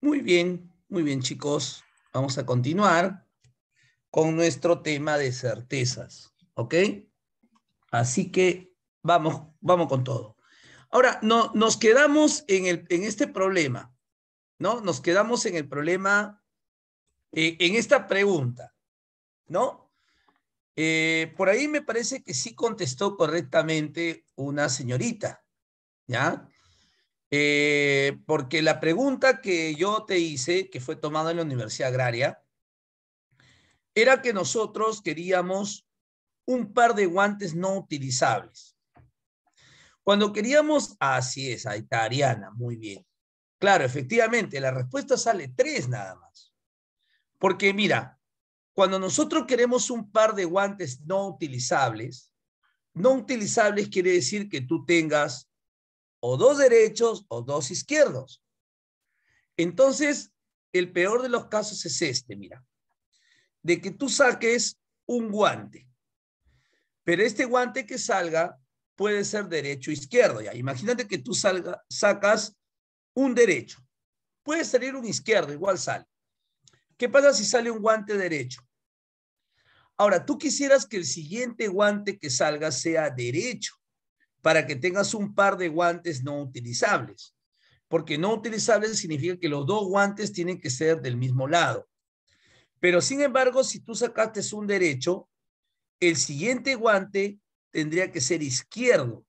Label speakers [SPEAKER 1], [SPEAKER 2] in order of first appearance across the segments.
[SPEAKER 1] Muy bien, muy bien chicos. Vamos a continuar con nuestro tema de certezas, ¿ok? Así que vamos, vamos con todo. Ahora, no, nos quedamos en, el, en este problema, ¿no? Nos quedamos en el problema, eh, en esta pregunta, ¿no? Eh, por ahí me parece que sí contestó correctamente una señorita, ¿ya? Eh, porque la pregunta que yo te hice, que fue tomada en la Universidad Agraria, era que nosotros queríamos un par de guantes no utilizables. Cuando queríamos, así es, ahí muy bien. Claro, efectivamente, la respuesta sale tres nada más. Porque mira, cuando nosotros queremos un par de guantes no utilizables, no utilizables quiere decir que tú tengas o dos derechos o dos izquierdos. Entonces, el peor de los casos es este, mira, de que tú saques un guante, pero este guante que salga puede ser derecho o izquierdo. Ya. Imagínate que tú salga, sacas un derecho, puede salir un izquierdo, igual sale. ¿Qué pasa si sale un guante derecho? Ahora, tú quisieras que el siguiente guante que salga sea derecho para que tengas un par de guantes no utilizables. Porque no utilizables significa que los dos guantes tienen que ser del mismo lado. Pero sin embargo, si tú sacaste un derecho, el siguiente guante tendría que ser izquierdo.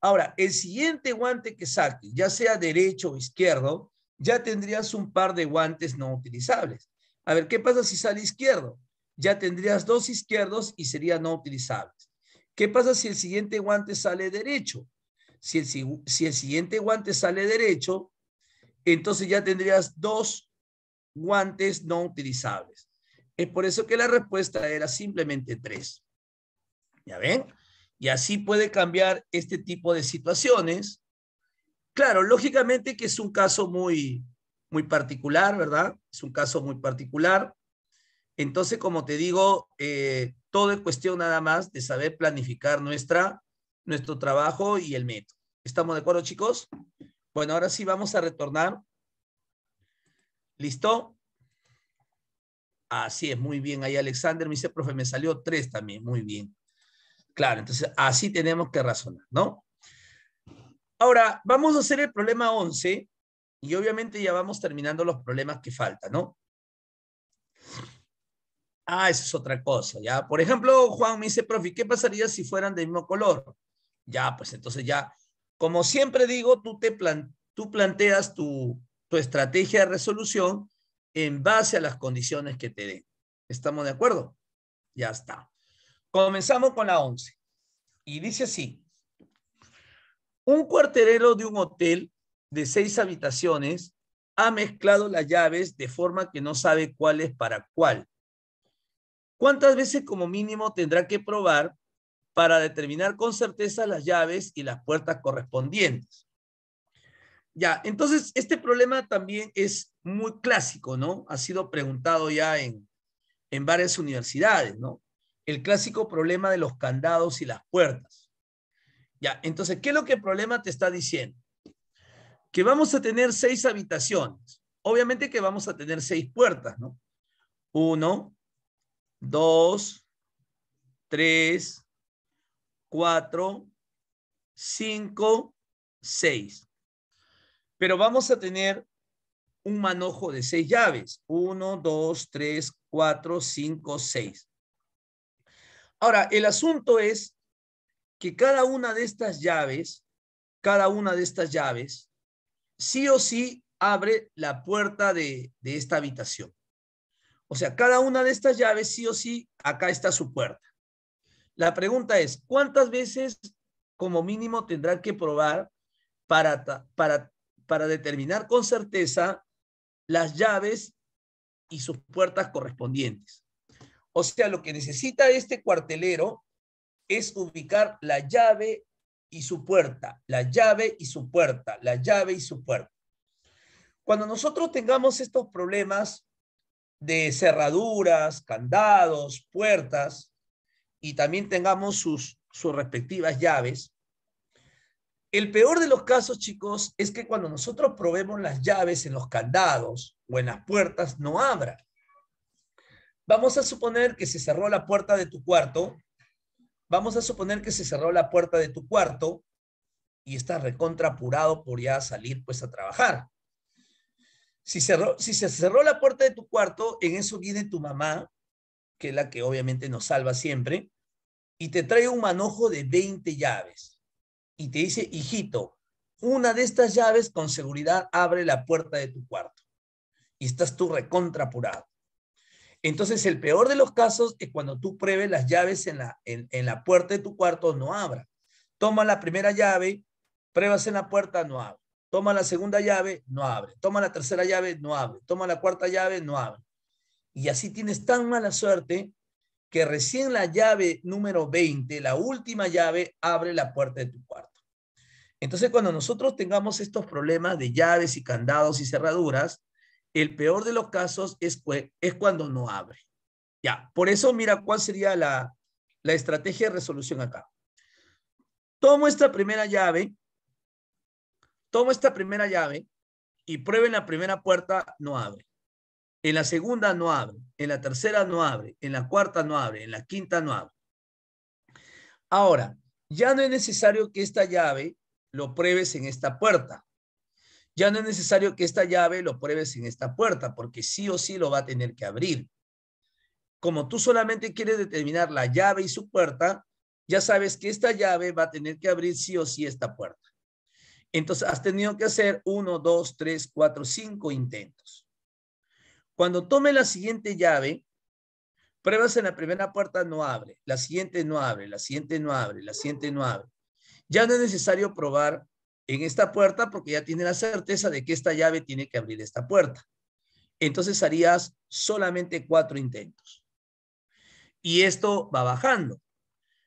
[SPEAKER 1] Ahora, el siguiente guante que saques, ya sea derecho o izquierdo, ya tendrías un par de guantes no utilizables. A ver, ¿qué pasa si sale izquierdo? Ya tendrías dos izquierdos y serían no utilizables. ¿Qué pasa si el siguiente guante sale derecho? Si el, si el siguiente guante sale derecho, entonces ya tendrías dos guantes no utilizables. Es por eso que la respuesta era simplemente tres. ¿Ya ven? Y así puede cambiar este tipo de situaciones. Claro, lógicamente que es un caso muy, muy particular, ¿verdad? Es un caso muy particular. Entonces, como te digo, eh, todo es cuestión nada más de saber planificar nuestra, nuestro trabajo y el método. ¿Estamos de acuerdo, chicos? Bueno, ahora sí vamos a retornar. ¿Listo? Así es, muy bien. Ahí Alexander me dice, profe, me salió tres también. Muy bien. Claro, entonces así tenemos que razonar, ¿no? Ahora, vamos a hacer el problema 11 y obviamente ya vamos terminando los problemas que faltan, ¿no? Ah, eso es otra cosa, ¿ya? Por ejemplo, Juan me dice, profe, ¿qué pasaría si fueran del mismo color? Ya, pues entonces ya, como siempre digo, tú, te tú planteas tu, tu estrategia de resolución en base a las condiciones que te den. ¿Estamos de acuerdo? Ya está. Comenzamos con la 11. Y dice así. Un cuarterero de un hotel de seis habitaciones ha mezclado las llaves de forma que no sabe cuál es para cuál ¿Cuántas veces como mínimo tendrá que probar para determinar con certeza las llaves y las puertas correspondientes? Ya, entonces este problema también es muy clásico, ¿no? Ha sido preguntado ya en, en varias universidades, ¿no? El clásico problema de los candados y las puertas. Ya, entonces, ¿qué es lo que el problema te está diciendo? Que vamos a tener seis habitaciones. Obviamente que vamos a tener seis puertas, ¿no? Uno, dos, tres, cuatro, cinco, seis. Pero vamos a tener un manojo de seis llaves. Uno, dos, tres, cuatro, cinco, seis. Ahora, el asunto es que cada una de estas llaves, cada una de estas llaves, sí o sí abre la puerta de, de esta habitación. O sea, cada una de estas llaves, sí o sí, acá está su puerta. La pregunta es, ¿cuántas veces como mínimo tendrán que probar para, para, para determinar con certeza las llaves y sus puertas correspondientes? O sea, lo que necesita este cuartelero es ubicar la llave y su puerta, la llave y su puerta, la llave y su puerta. Cuando nosotros tengamos estos problemas, de cerraduras, candados, puertas, y también tengamos sus, respectivas llaves. El peor de los casos, chicos, es que cuando nosotros probemos las llaves en los candados o en las puertas, no abra. Vamos a suponer que se cerró la puerta de tu cuarto. Vamos a suponer que se cerró la puerta de tu cuarto y estás recontrapurado por ya salir pues a trabajar. Si, se cerró la puerta de tu cuarto, en eso viene tu mamá, que es la que obviamente nos salva siempre, y te trae un manojo de 20 llaves. Y te dice, hijito, una de estas llaves con seguridad abre la puerta de tu cuarto. Y estás tú recontrapurado. Entonces, el peor de los casos es cuando tú pruebes las llaves en la, en, en la puerta de tu cuarto, no abra. Toma la primera llave, pruebas en la puerta, no abre. Toma la segunda llave, no abre. Toma la tercera llave, no abre. Toma la cuarta llave, no abre. Y así tienes tan mala suerte que recién la llave número 20, la última llave, abre la puerta de tu cuarto. Entonces, cuando nosotros tengamos estos problemas de llaves y candados y cerraduras, el peor de los casos es, cuando no abre. Ya, por eso mira cuál sería la, la estrategia de resolución acá. Tomo esta primera llave, tomo esta primera llave y pruebe en la primera puerta, no abre. En la segunda no abre, en la tercera no abre, en la cuarta no abre, en la quinta no abre. Ahora, ya no es necesario que esta llave lo pruebes en esta puerta. Ya no es necesario que esta llave lo pruebes en esta puerta, porque sí o sí lo va a tener que abrir. Como tú solamente quieres determinar la llave y su puerta, ya sabes que esta llave va a tener que abrir sí o sí esta puerta. Entonces has tenido que hacer uno, dos, tres, cuatro, cinco intentos. Cuando tome la siguiente llave, pruebas en la primera puerta no abre, la siguiente no abre, la siguiente no abre, la siguiente no abre. Ya no es necesario probar en esta puerta porque ya tiene la certeza de que esta llave tiene que abrir esta puerta. Entonces harías solamente cuatro intentos. Y esto va bajando.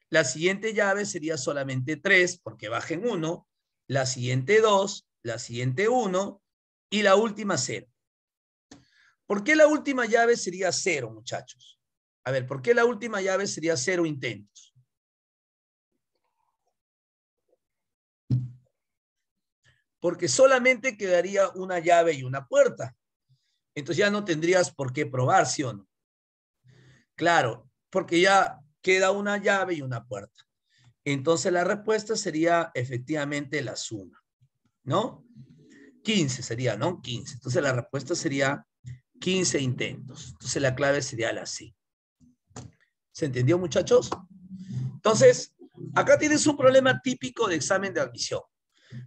[SPEAKER 1] La siguiente llave sería solamente tres porque bajen en uno la siguiente dos, la siguiente uno, y la última cero, ¿Por qué la última llave sería cero muchachos? A ver, ¿por qué la última llave sería cero intentos? Porque solamente quedaría una llave y una puerta. Entonces ya no tendrías por qué probar, ¿sí o no? Claro, porque ya queda una llave y una puerta. Entonces la respuesta sería efectivamente la suma, ¿no? 15 sería, ¿no? 15. Entonces la respuesta sería 15 intentos. Entonces la clave sería la C. ¿Se entendió, muchachos? Entonces, acá tienes un problema típico de examen de admisión.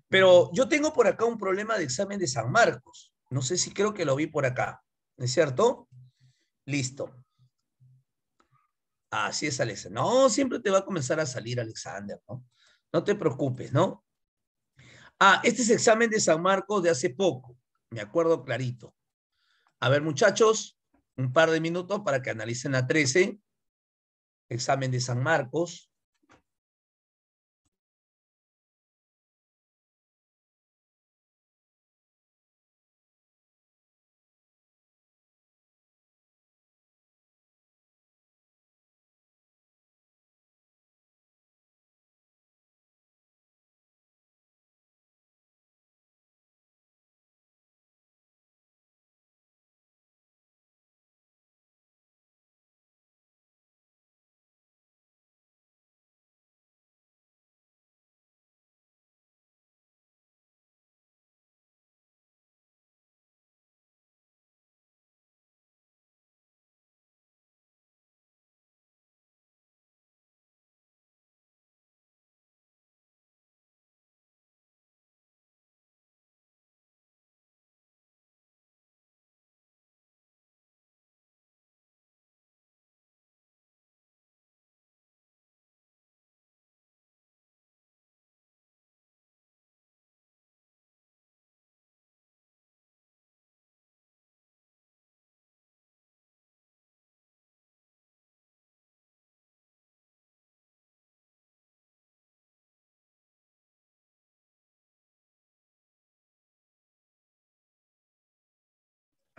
[SPEAKER 1] Pero yo tengo por acá un problema de examen de San Marcos. No sé si creo que lo vi por acá. es cierto? Listo. Así es, Alexander. No, siempre te va a comenzar a salir, Alexander, ¿no? No te preocupes, ¿no? Ah, este es examen de San Marcos de hace poco. Me acuerdo clarito. A ver, muchachos, un par de minutos para que analicen la 13. Examen de San Marcos.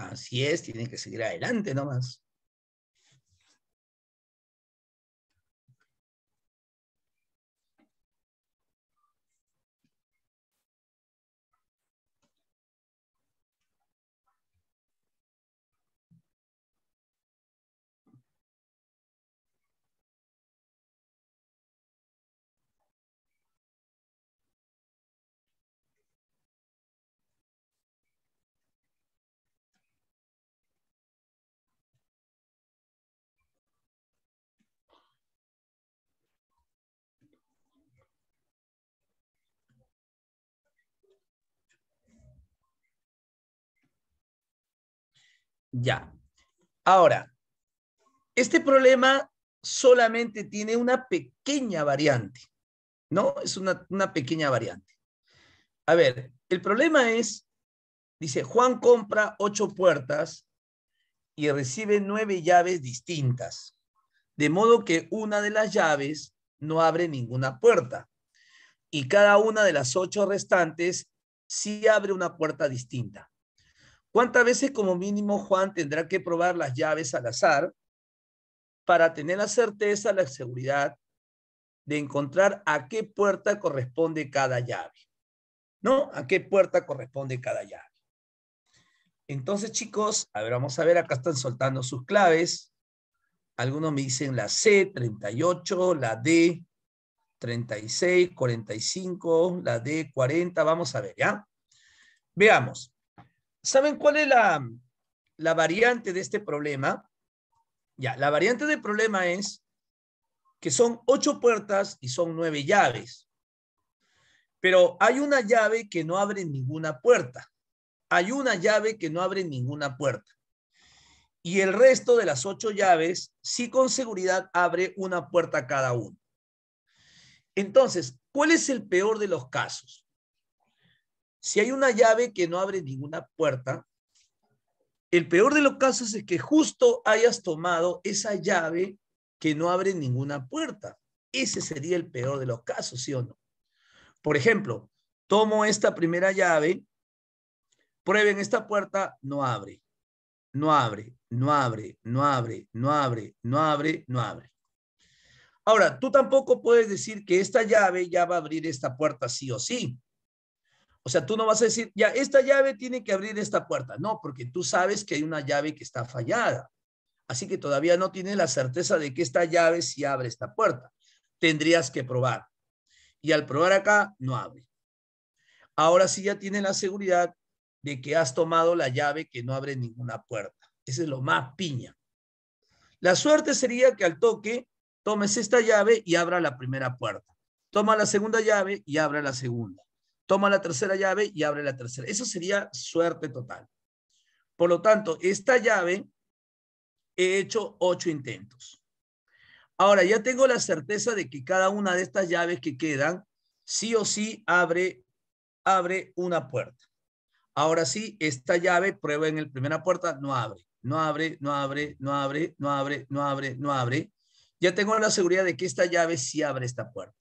[SPEAKER 2] Así es, tienen que seguir adelante nomás.
[SPEAKER 1] Ya. Ahora, este problema solamente tiene una pequeña variante, ¿no? Es una, una pequeña variante. A ver, el problema es, dice, Juan compra ocho puertas y recibe nueve llaves distintas, de modo que una de las llaves no abre ninguna puerta y cada una de las ocho restantes sí abre una puerta distinta. ¿Cuántas veces como mínimo Juan tendrá que probar las llaves al azar para tener la certeza, la seguridad de encontrar a qué puerta corresponde cada llave? ¿No? ¿A qué puerta corresponde cada llave? Entonces, chicos, a ver, vamos a ver, acá están soltando sus claves. Algunos me dicen la C, 38, la D, 36, 45, la D, 40. Vamos a ver, ¿ya? Veamos. ¿Saben cuál es la, variante de este problema? Ya, la variante del problema es que son ocho puertas y son nueve llaves. Pero hay una llave que no abre ninguna puerta. Hay una llave que no abre ninguna puerta. Y el resto de las ocho llaves sí con seguridad abre una puerta cada uno. Entonces, ¿cuál es el peor de los casos? Si hay una llave que no abre ninguna puerta, el peor de los casos es que justo hayas tomado esa llave que no abre ninguna puerta. Ese sería el peor de los casos, ¿sí o no? Por ejemplo, tomo esta primera llave, prueben esta puerta, no abre, no abre, no abre, no abre, no abre, no abre, no abre. Ahora, tú tampoco puedes decir que esta llave ya va a abrir esta puerta sí o sí. O sea, tú no vas a decir, ya, esta llave tiene que abrir esta puerta. No, porque tú sabes que hay una llave que está fallada. Así que todavía no tienes la certeza de que esta llave sí abre esta puerta. Tendrías que probar. Y al probar acá, no abre. Ahora sí ya tienes la seguridad de que has tomado la llave que no abre ninguna puerta. Ese es lo más piña. La suerte sería que al toque tomes esta llave y abra la primera puerta. Toma la segunda llave y abra la segunda toma la tercera llave y abre la tercera. Eso sería suerte total. Por lo tanto, esta llave he hecho ocho intentos. Ahora ya tengo la certeza de que cada una de estas llaves que quedan sí o sí abre, abre una puerta. Ahora sí, esta llave prueba en la primera puerta, no abre, no abre, no abre, no abre, no abre, no abre, no abre. Ya tengo la seguridad de que esta llave sí abre esta puerta.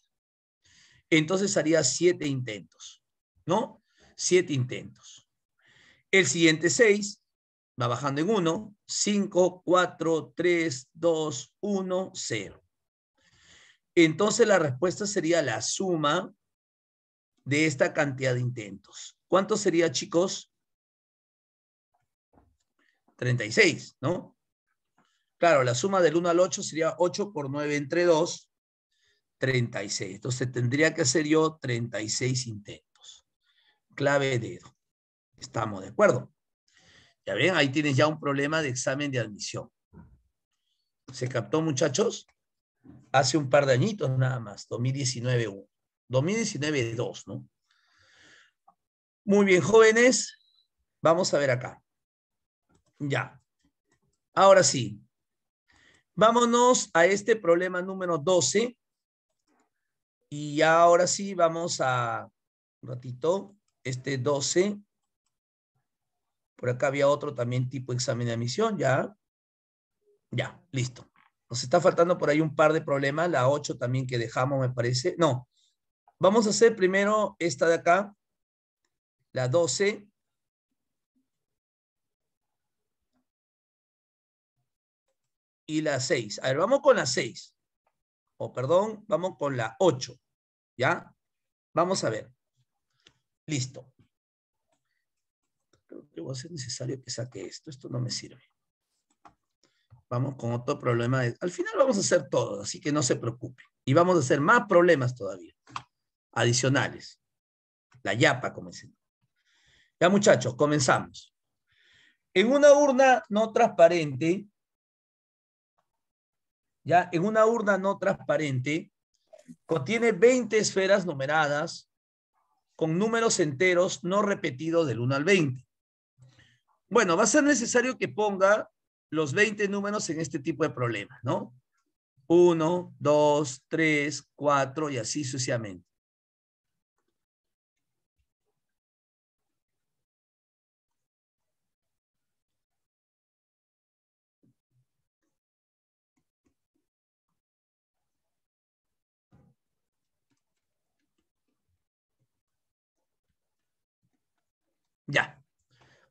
[SPEAKER 1] Entonces haría siete intentos. ¿no? Siete intentos. El siguiente 6 va bajando en uno, 5, 4, 3, 2, uno, 0. Entonces la respuesta sería la suma de esta cantidad de intentos. ¿Cuánto sería, chicos? 36, ¿no? Claro, la suma del 1 al 8 sería 8 por 9 entre 2, 36. Entonces tendría que hacer yo 36 intentos clave de Estamos de acuerdo. Ya ven, ahí tienes ya un problema de examen de admisión. ¿Se captó, muchachos? Hace un par de añitos nada más, 2019-1. 2019-2, ¿no? Muy bien, jóvenes. Vamos a ver acá. Ya. Ahora sí. Vámonos a este problema número 12. Y ahora sí vamos a... Un ratito este 12. Por acá había otro también tipo examen de admisión, ya. Ya, listo. Nos está faltando por ahí un par de problemas, la 8 también que dejamos, me parece. No, vamos a hacer primero esta de acá, la 12. Y la 6. A ver, vamos con la 6. O perdón, vamos con la 8. ¿Ya? Vamos a ver. Listo. Creo que va a ser necesario que saque esto. Esto no me sirve. Vamos con otro problema. Al final vamos a hacer todo, así que no se preocupe. Y vamos a hacer más problemas todavía. Adicionales. La yapa, comencé. Ya muchachos, comenzamos. En una urna no transparente, ya en una urna no transparente, contiene 20 esferas numeradas con números enteros no repetidos del 1 al 20. Bueno, va a ser necesario que ponga los 20 números en este tipo de problemas, ¿no? 1, 2, 3, 4 y así sucesivamente.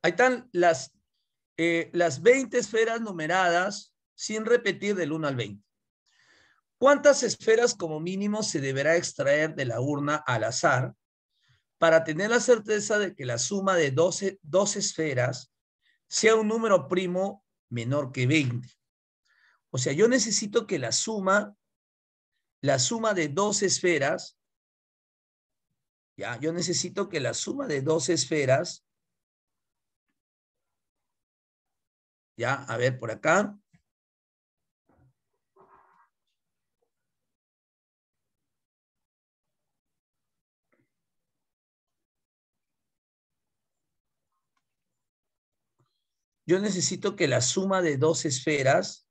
[SPEAKER 1] Ahí están las, eh, las 20 esferas numeradas sin repetir del 1 al 20. ¿Cuántas esferas como mínimo se deberá extraer de la urna al azar para tener la certeza de que la suma de 12, esferas sea un número primo menor que 20? O sea, yo necesito que la suma, la suma de dos esferas, ya, yo necesito que la suma de dos esferas Ya, a ver por acá. Yo necesito que la suma de dos esferas,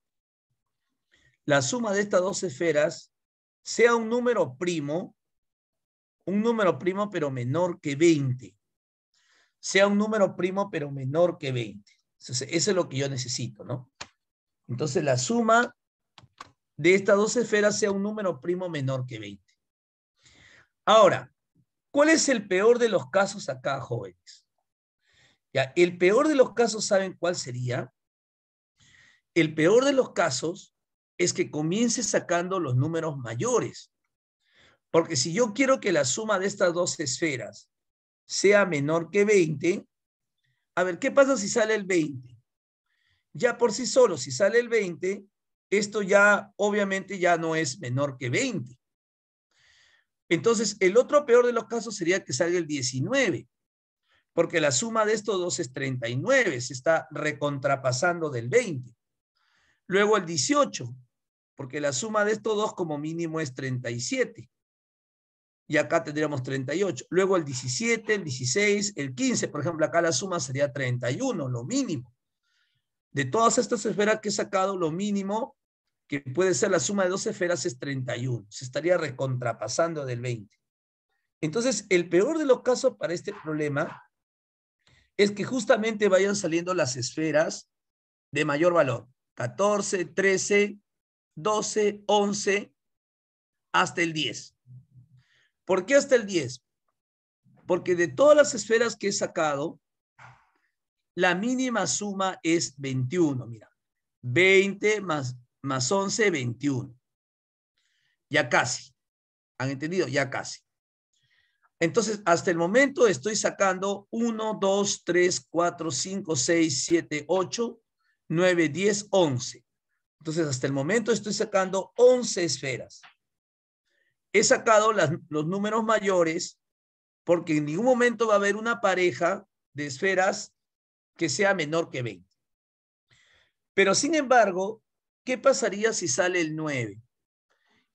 [SPEAKER 1] la suma de estas dos esferas, sea un número primo, un número primo pero menor que 20. Sea un número primo pero menor que 20 eso es lo que yo necesito, ¿no? Entonces, la suma de estas dos esferas sea un número primo menor que 20. Ahora, ¿cuál es el peor de los casos acá, jóvenes? Ya, el peor de los casos, ¿saben cuál sería? El peor de los casos es que comience sacando los números mayores. Porque si yo quiero que la suma de estas dos esferas sea menor que 20, a ver, ¿qué pasa si sale el 20? Ya por sí solo, si sale el 20, esto ya obviamente ya no es menor que 20. Entonces, el otro peor de los casos sería que salga el 19, porque la suma de estos dos es 39, se está recontrapasando del 20. Luego el 18, porque la suma de estos dos como mínimo es 37 y acá tendríamos 38. Luego el 17, el 16, el 15, por ejemplo, acá la suma sería 31, lo mínimo. De todas estas esferas que he sacado, lo mínimo que puede ser la suma de dos esferas es 31. Se estaría recontrapasando del 20. Entonces, el peor de los casos para este problema es que justamente vayan saliendo las esferas de mayor valor. 14, 13, 12, 11, hasta el 10. ¿Por qué hasta el 10? Porque de todas las esferas que he sacado, la mínima suma es 21. Mira, 20 más, 11, 21. Ya casi. ¿Han entendido? Ya casi. Entonces, hasta el momento estoy sacando 1, 2, 3, 4, 5, 6, 7, 8, 9, 10, 11. Entonces, hasta el momento estoy sacando 11 esferas he sacado los números mayores porque en ningún momento va a haber una pareja de esferas que sea menor que 20. Pero sin embargo, ¿qué pasaría si sale el 9?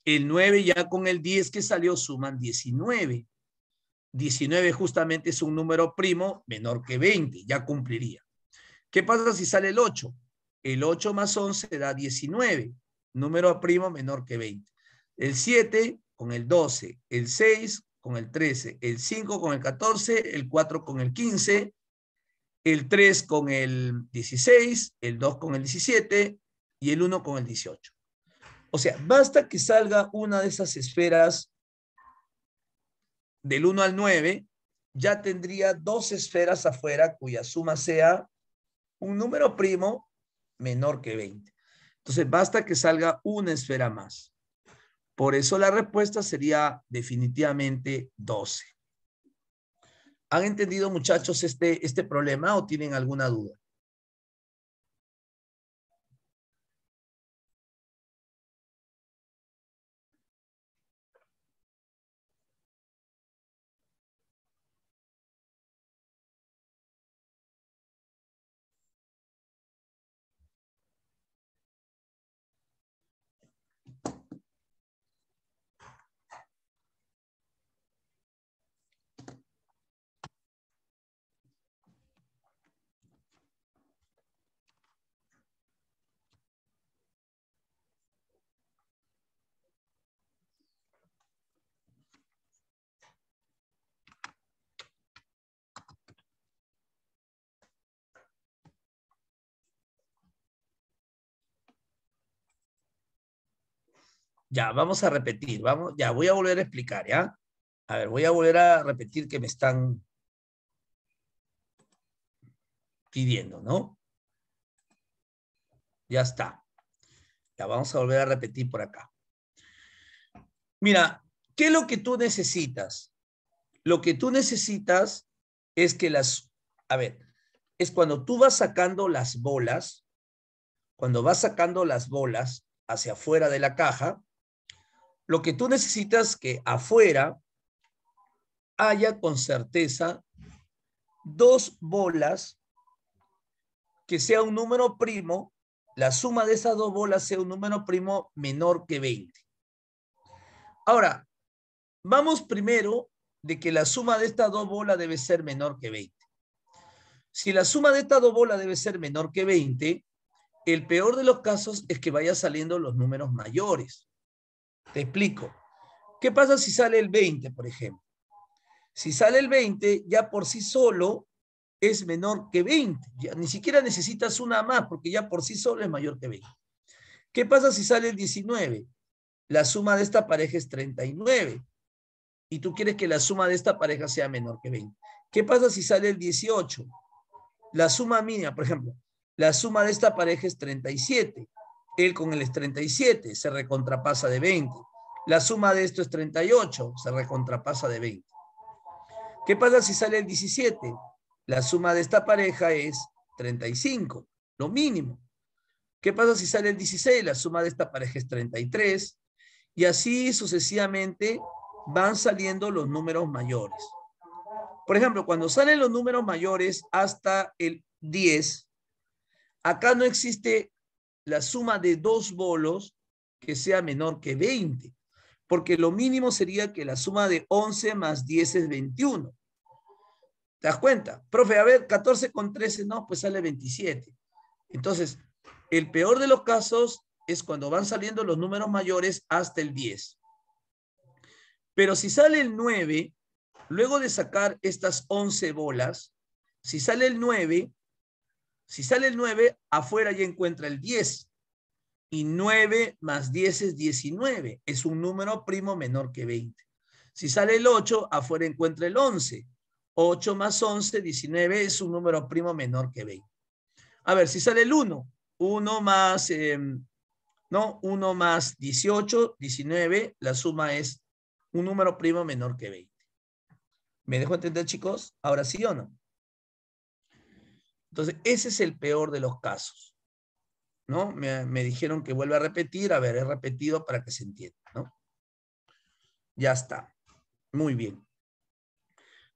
[SPEAKER 1] El 9 ya con el 10 que salió suman 19. 19 justamente es un número primo menor que 20, ya cumpliría. ¿Qué pasa si sale el 8? El 8 más 11 da 19, número primo menor que 20. El 7 con el 12, el 6 con el 13, el 5 con el 14, el 4 con el 15, el 3 con el 16, el 2 con el 17 y el 1 con el 18. O sea, basta que salga una de esas esferas del 1 al 9, ya tendría dos esferas afuera cuya suma sea un número primo menor que 20. Entonces, basta que salga una esfera más. Por eso la respuesta sería definitivamente 12. ¿Han entendido, muchachos, este, este problema o tienen alguna duda? Ya, vamos a repetir, vamos, ya, voy a volver a explicar, ¿ya? A ver, voy a volver a repetir que me están pidiendo, ¿no? Ya está. Ya vamos a volver a repetir por acá. Mira, ¿qué es lo que tú necesitas? Lo que tú necesitas es que las, a ver, es cuando tú vas sacando las bolas, cuando vas sacando las bolas hacia afuera de la caja, lo que tú necesitas que afuera haya con certeza dos bolas que sea un número primo, la suma de esas dos bolas sea un número primo menor que 20. Ahora, vamos primero de que la suma de estas dos bolas debe ser menor que 20. Si la suma de estas dos bolas debe ser menor que 20, el peor de los casos es que vaya saliendo los números mayores. Te explico. ¿Qué pasa si sale el 20, por ejemplo? Si sale el 20, ya por sí solo es menor que 20. ni siquiera necesitas una más porque ya por sí solo es mayor que 20. ¿Qué pasa si sale el 19? La suma de esta pareja es 39. Y tú quieres que la suma de esta pareja sea menor que 20. ¿Qué pasa si sale el 18? La suma mínima, por ejemplo, la suma de esta pareja es 37 él con es 37 se recontrapasa de 20. La suma de esto es 38, se recontrapasa de 20. ¿Qué pasa si sale el 17? La suma de esta pareja es 35, lo mínimo. ¿Qué pasa si sale el 16? La suma de esta pareja es 33. Y así sucesivamente van saliendo los números mayores. Por ejemplo, cuando salen los números mayores hasta el 10, acá no existe la suma de dos bolos que sea menor que 20, porque lo mínimo sería que la suma de 11 más 10 es 21. ¿Te das cuenta? Profe, a ver, 14 con 13, no, pues sale 27. Entonces, el peor de los casos es cuando van saliendo los números mayores hasta el 10. Pero si sale el 9, luego de sacar estas 11 bolas, si sale el 9, si sale el 9, afuera ya encuentra el 10. Y 9 más 10 es 19. Es un número primo menor que 20. Si sale el 8, afuera encuentra el 11. 8 más 11, 19 es un número primo menor que 20. A ver, si sale el 1, 1 más, em, no, 1 más 18, 19, la suma es un número primo menor que 20. ¿Me dejo entender, chicos? ¿Ahora sí o no? Entonces, ese es el peor de los casos. ¿no? Me, dijeron que vuelva a repetir. A ver, he repetido para que se entienda. ¿no? Ya está. Muy bien.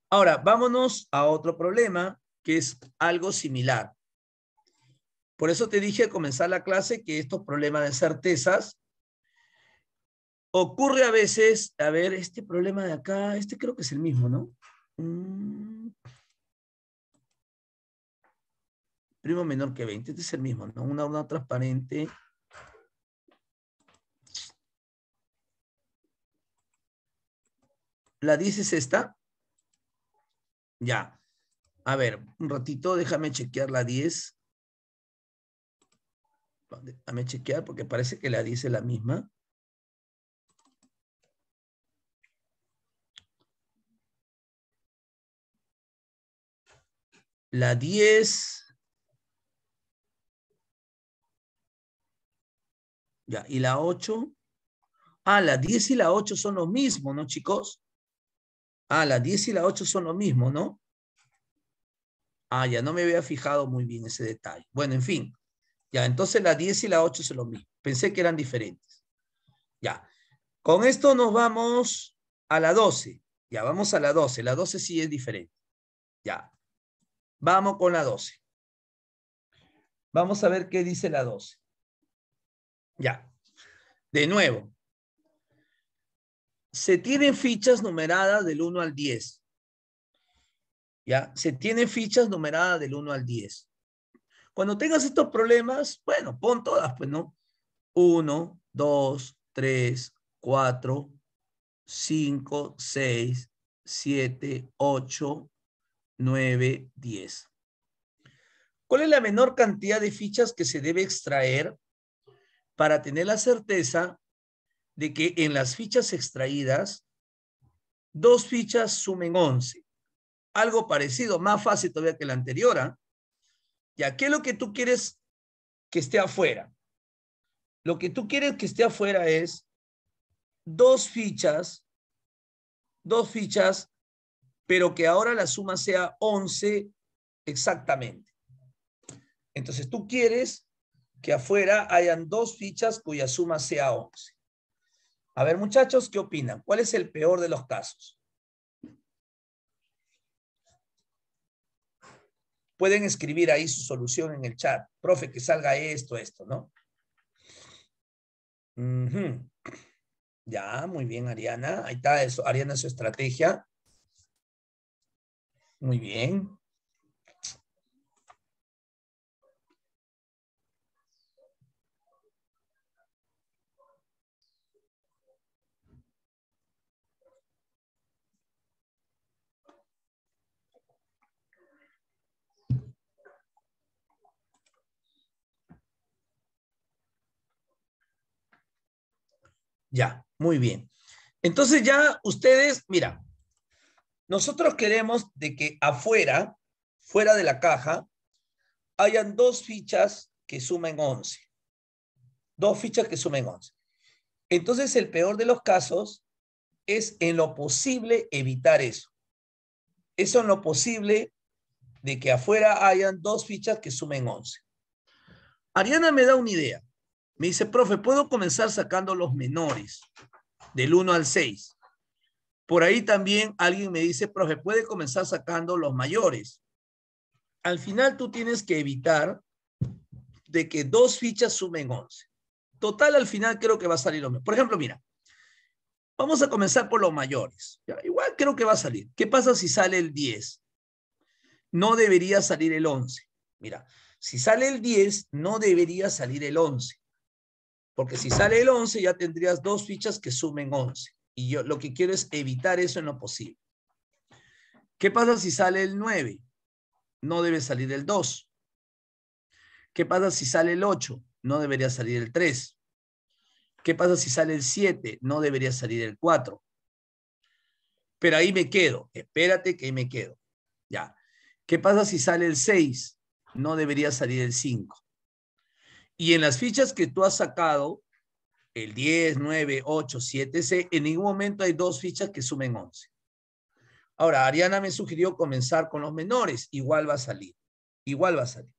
[SPEAKER 1] Ahora, vámonos a otro problema que es algo similar. Por eso te dije al comenzar la clase que estos problemas de certezas ocurre a veces, a ver, este problema de acá, este creo que es el mismo, ¿no? Mm. primo menor que 20. Este es el mismo, ¿no? Una orden transparente. ¿La 10 es esta? Ya. A ver, un ratito, déjame chequear la 10. Déjame chequear porque parece que la 10 es la misma. La 10 Ya, y la 8. Ah, la 10 y la 8 son lo mismo, ¿no, chicos? Ah, la 10 y la 8 son lo mismo, ¿no? Ah, ya no me había fijado muy bien ese detalle. Bueno, en fin. Ya, entonces la 10 y la 8 son lo mismo. Pensé que eran diferentes. Ya. Con esto nos vamos a la 12. Ya, vamos a la 12. La 12 sí es diferente. Ya. Vamos con la 12. Vamos a ver qué dice la 12. Ya. De nuevo. Se tienen fichas numeradas del 1 al 10. Ya. Se tienen fichas numeradas del 1 al 10. Cuando tengas estos problemas, bueno, pon todas, pues, ¿no? 1, 2, 3, 4, 5, 6, 7, 8, 9, 10. ¿Cuál es la menor cantidad de fichas que se debe extraer para tener la certeza de que en las fichas extraídas, dos fichas sumen 11. Algo parecido, más fácil todavía que la anterior. Y ¿ah? Ya, ¿qué es lo que tú quieres que esté afuera? Lo que tú quieres que esté afuera es dos fichas, dos fichas, pero que ahora la suma sea 11 exactamente. Entonces tú quieres que afuera hayan dos fichas cuya suma sea 11. A ver, muchachos, ¿qué opinan? ¿Cuál es el peor de los casos? Pueden escribir ahí su solución en el chat. Profe, que salga esto, esto, ¿no? Ya, muy bien, Ariana. Ahí está, eso. Ariana su estrategia.
[SPEAKER 2] Muy bien.
[SPEAKER 1] Ya, muy bien. Entonces ya ustedes, mira, nosotros queremos de que afuera, fuera de la caja, hayan dos fichas que sumen 11. Dos fichas que sumen 11. Entonces, el peor de los casos es en lo posible evitar eso. Eso en lo posible de que afuera hayan dos fichas que sumen 11. Ariana me da una idea. Me dice, profe, ¿puedo comenzar sacando los menores del 1 al 6? Por ahí también alguien me dice, profe, puede comenzar sacando los mayores. Al final tú tienes que evitar de que dos fichas sumen 11. Total, al final creo que va a salir lo mismo. Por ejemplo, mira, vamos a comenzar por los mayores. Igual creo que va a salir. ¿Qué pasa si sale el 10? No debería salir el 11. Mira, si sale el 10, no debería salir el 11. Porque si sale el 11, ya tendrías dos fichas que sumen 11. Y yo lo que quiero es evitar eso en lo posible. ¿Qué pasa si sale el 9? No debe salir el 2. ¿Qué pasa si sale el 8? No debería salir el 3. ¿Qué pasa si sale el 7? No debería salir el 4. Pero ahí me quedo. Espérate que ahí me quedo. Ya. ¿Qué pasa si sale el 6? No debería salir el 5. Y en las fichas que tú has sacado, el 10, 9, 8, 7, C, en ningún momento hay dos fichas que sumen 11. Ahora, Ariana me sugirió comenzar con los menores, igual va a salir, igual va a salir.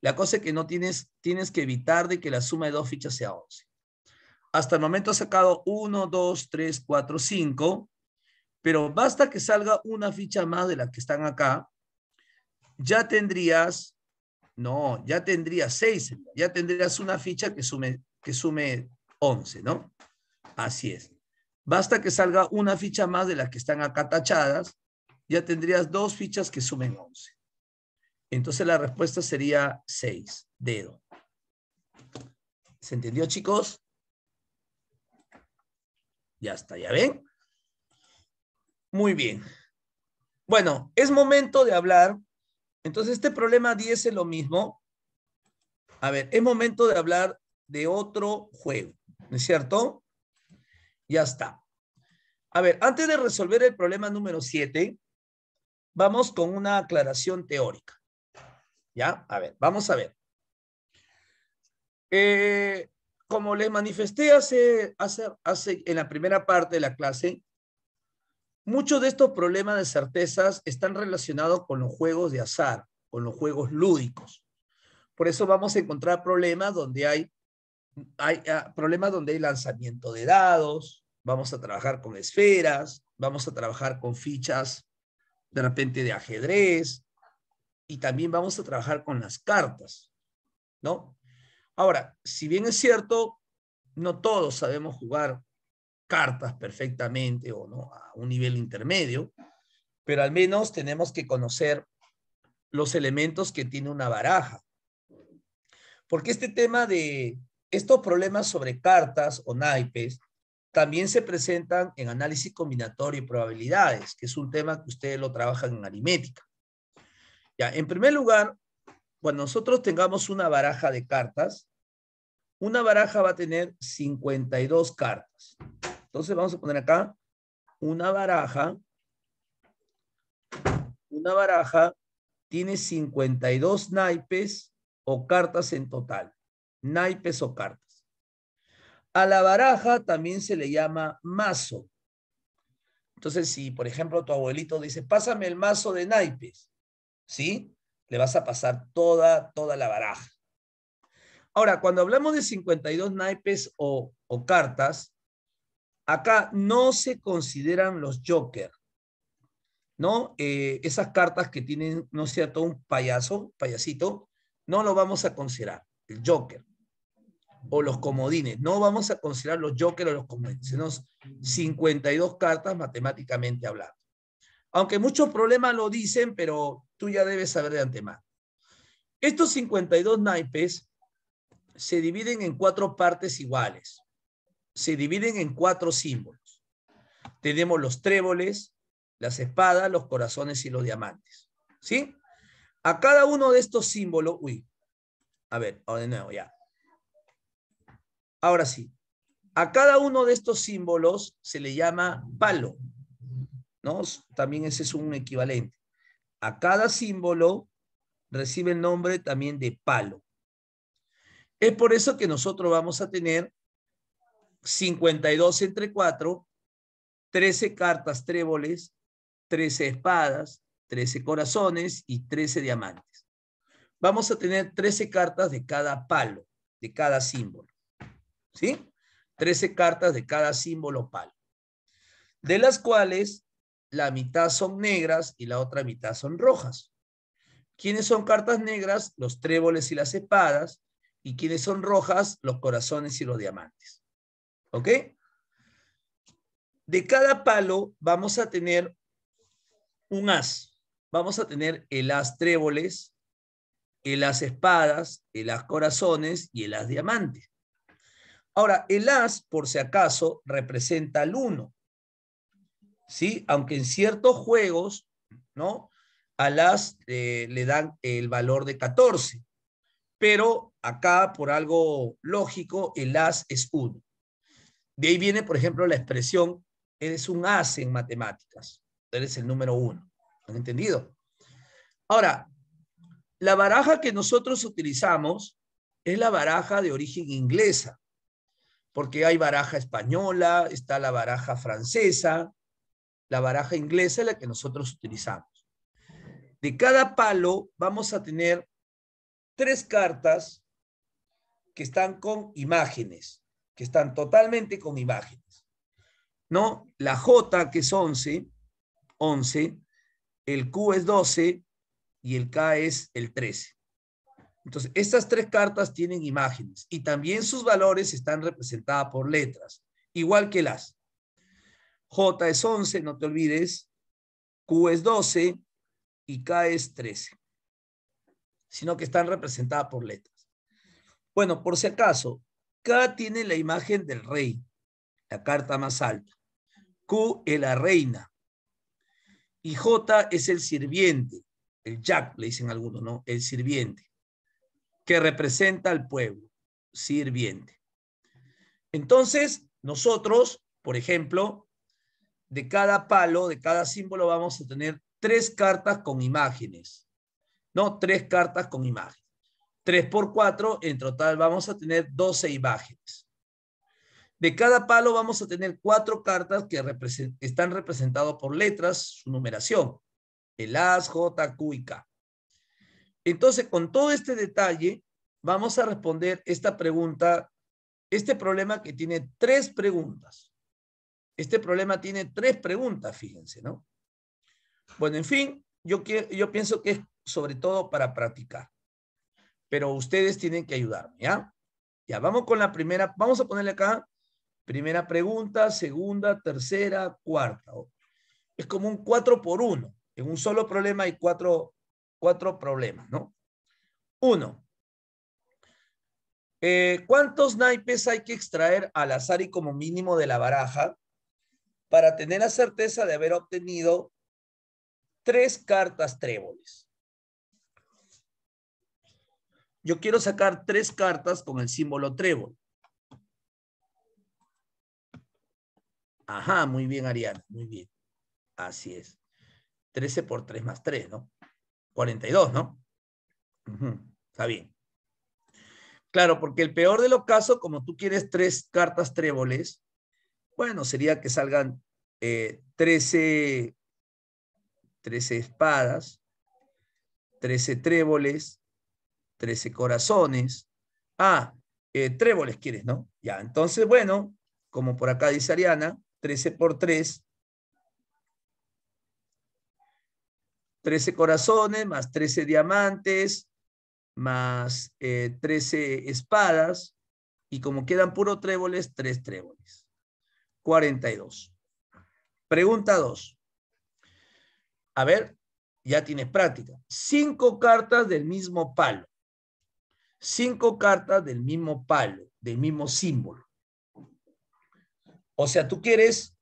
[SPEAKER 1] La cosa es que no tienes, tienes que evitar de que la suma de dos fichas sea 11. Hasta el momento ha sacado 1, 2, 3, 4, 5, pero basta que salga una ficha más de las que están acá, ya tendrías no, ya tendrías seis, ya tendrías una ficha que sume, que sume 11, ¿no? Así es. Basta que salga una ficha más de las que están acá tachadas, ya tendrías dos fichas que sumen 11. Entonces la respuesta sería seis, dedo. ¿Se entendió, chicos? Ya está, ¿ya ven? Muy bien. Bueno, es momento de hablar entonces, este problema 10 es lo mismo. A ver, es momento de hablar de otro juego, ¿no es cierto? Ya está. A ver, antes de resolver el problema número 7, vamos con una aclaración teórica. ¿Ya? A ver, vamos a ver. Eh, como le manifesté hace, hace, hace en la primera parte de la clase, Muchos de estos problemas de certezas están relacionados con los juegos de azar, con los juegos lúdicos. Por eso vamos a encontrar problemas donde hay, ah, problemas donde hay lanzamiento de dados, vamos a trabajar con esferas, vamos a trabajar con fichas de repente de ajedrez y también vamos a trabajar con las cartas, ¿no? Ahora, si bien es cierto, no todos sabemos jugar cartas perfectamente o no a un nivel intermedio, pero al menos tenemos que conocer los elementos que tiene una baraja. Porque este tema de estos problemas sobre cartas o naipes también se presentan en análisis combinatorio y probabilidades, que es un tema que ustedes lo trabajan en aritmética. Ya, en primer lugar, cuando nosotros tengamos una baraja de cartas, una baraja va a tener 52 cartas. Entonces vamos a poner acá una baraja. Una baraja tiene 52 naipes o cartas en total. Naipes o cartas. A la baraja también se le llama mazo. Entonces, si por ejemplo tu abuelito dice, pásame el mazo de naipes, ¿sí? Le vas a pasar toda, toda la baraja. Ahora, cuando hablamos de 52 naipes o, o cartas, Acá no se consideran los Joker, ¿no? Eh, esas cartas que tienen, no sea todo un payaso, payasito, no lo vamos a considerar, el Joker o los comodines. No vamos a considerar los Joker o los comodines, sino 52 cartas matemáticamente hablando. Aunque muchos problemas lo dicen, pero tú ya debes saber de antemano. Estos 52 naipes se dividen en cuatro partes iguales se dividen en cuatro símbolos. Tenemos los tréboles, las espadas, los corazones y los diamantes. ¿Sí? A cada uno de estos símbolos, uy, a ver, oh, de nuevo, ya. Ahora sí, a cada uno de estos símbolos se le llama palo, ¿no? También ese es un equivalente. A cada símbolo recibe el nombre también de palo. Es por eso que nosotros vamos a tener 52 entre 4, 13 cartas tréboles, 13 espadas, 13 corazones y 13 diamantes. Vamos a tener 13 cartas de cada palo, de cada símbolo. ¿Sí? 13 cartas de cada símbolo palo. De las cuales la mitad son negras y la otra mitad son rojas. ¿Quiénes son cartas negras? Los tréboles y las espadas. ¿Y quiénes son rojas? Los corazones y los diamantes. ¿Ok? De cada palo vamos a tener un as. Vamos a tener el as tréboles, el as espadas, el as corazones y el as diamantes. Ahora, el as, por si acaso, representa al 1. ¿Sí? Aunque en ciertos juegos, ¿no? Al as eh, le dan el valor de 14. Pero acá, por algo lógico, el as es uno. De ahí viene, por ejemplo, la expresión, eres un as en matemáticas, eres el número uno. ¿Han entendido? Ahora, la baraja que nosotros utilizamos es la baraja de origen inglesa, porque hay baraja española, está la baraja francesa, la baraja inglesa es la que nosotros utilizamos. De cada palo vamos a tener tres cartas que están con imágenes que están totalmente con imágenes. ¿No? La J, que es 11, 11, el Q es 12 y el K es el 13. Entonces, estas tres cartas tienen imágenes y también sus valores están representadas por letras, igual que las. J es 11, no te olvides, Q es 12 y K es 13, sino que están representadas por letras. Bueno, por si acaso, K tiene la imagen del rey, la carta más alta. Q es la reina. Y J es el sirviente, el Jack, le dicen algunos, ¿no? El sirviente, que representa al pueblo, sirviente. Entonces, nosotros, por ejemplo, de cada palo, de cada símbolo, vamos a tener tres cartas con imágenes. No, tres cartas con imágenes. 3 por 4, en total vamos a tener 12 imágenes. De cada palo vamos a tener cuatro cartas que están representadas por letras, su numeración, el A, J, Q y K. Entonces, con todo este detalle, vamos a responder esta pregunta, este problema que tiene tres preguntas. Este problema tiene tres preguntas, fíjense, ¿no? Bueno, en fin, yo, yo pienso que es sobre todo para practicar pero ustedes tienen que ayudarme, ¿ya? Ya, vamos con la primera, vamos a ponerle acá, primera pregunta, segunda, tercera, cuarta. Es como un cuatro por uno. En un solo problema hay cuatro, cuatro problemas, ¿no? Uno, eh, ¿cuántos naipes hay que extraer al azar y como mínimo de la baraja para tener la certeza de haber obtenido tres cartas tréboles? yo quiero sacar tres cartas con el símbolo trébol. Ajá, muy bien, Ariana, muy bien. Así es. 13 por tres más tres, ¿no? 42, ¿no? dos, ¿no? Está bien. Claro, porque el peor de los casos, como tú quieres tres cartas tréboles, bueno, sería que salgan eh, 13, 13 espadas, 13 tréboles, 13 corazones. Ah, eh, tréboles quieres, ¿no? Ya, entonces, bueno, como por acá dice Ariana, 13 por 3. 13 corazones, más 13 diamantes, más eh, 13 espadas, y como quedan puro tréboles, 3 tréboles. 42. Pregunta 2. A ver, ya tienes práctica. Cinco cartas del mismo palo cinco cartas del mismo palo, del mismo símbolo. O sea, tú quieres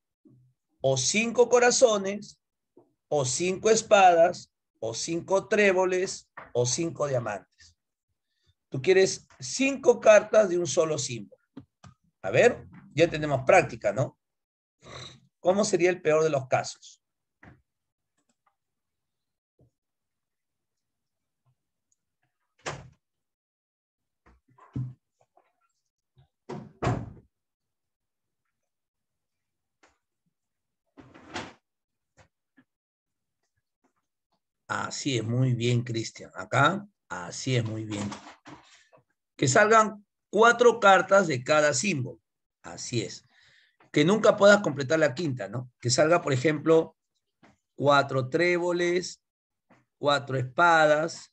[SPEAKER 1] o cinco corazones, o cinco espadas, o cinco tréboles, o cinco diamantes. Tú quieres cinco cartas de un solo símbolo. A ver, ya tenemos práctica, ¿no? ¿Cómo sería el peor de los casos? Así es, muy bien, Cristian. Acá, así es, muy bien. Que salgan cuatro cartas de cada símbolo. Así es. Que nunca puedas completar la quinta, ¿no? Que salga, por ejemplo, cuatro tréboles, cuatro espadas,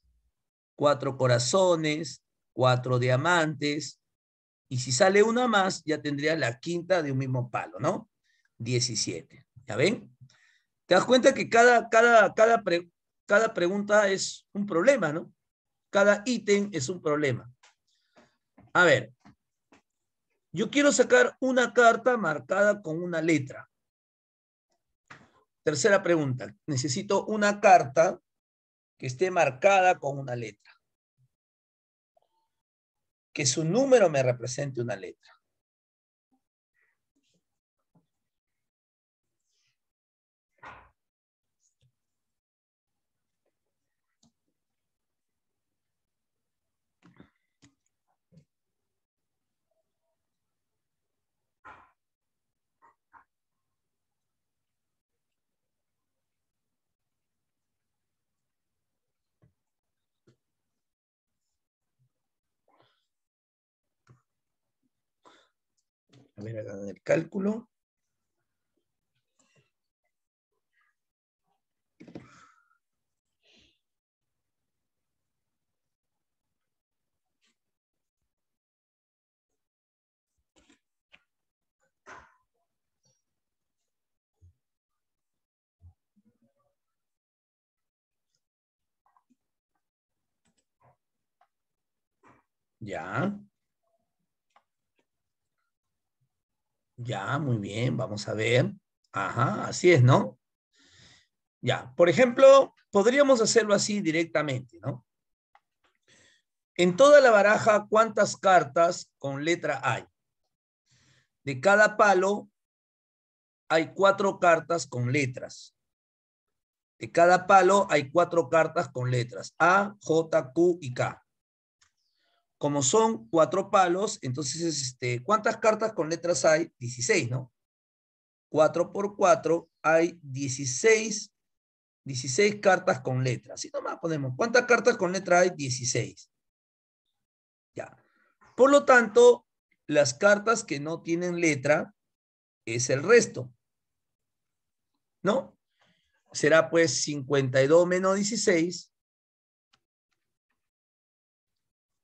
[SPEAKER 1] cuatro corazones, cuatro diamantes. Y si sale una más, ya tendría la quinta de un mismo palo, ¿no? Diecisiete. ¿Ya ven? ¿Te das cuenta que cada, cada, cada, cada pregunta es un problema, ¿no? Cada ítem es un problema. A ver, yo quiero sacar una carta marcada con una letra. Tercera pregunta, necesito una carta que esté marcada con una letra. Que su número me represente una letra.
[SPEAKER 2] A ver, en el cálculo.
[SPEAKER 1] Ya. Ya, muy bien, vamos a ver. Ajá, así es, ¿no? Ya, por ejemplo, podríamos hacerlo así directamente, ¿no? En toda la baraja, ¿cuántas cartas con letra hay? De cada palo hay cuatro cartas con letras. De cada palo hay cuatro cartas con letras A, J, Q y K como son cuatro palos, entonces, este, ¿cuántas cartas con letras hay? Dieciséis, ¿no? Cuatro por cuatro hay dieciséis 16 cartas con letras. Si nomás ponemos, ¿cuántas cartas con letras hay? Dieciséis. Ya. Por lo tanto, las cartas que no tienen letra es el resto. ¿No? Será pues 52 menos dieciséis.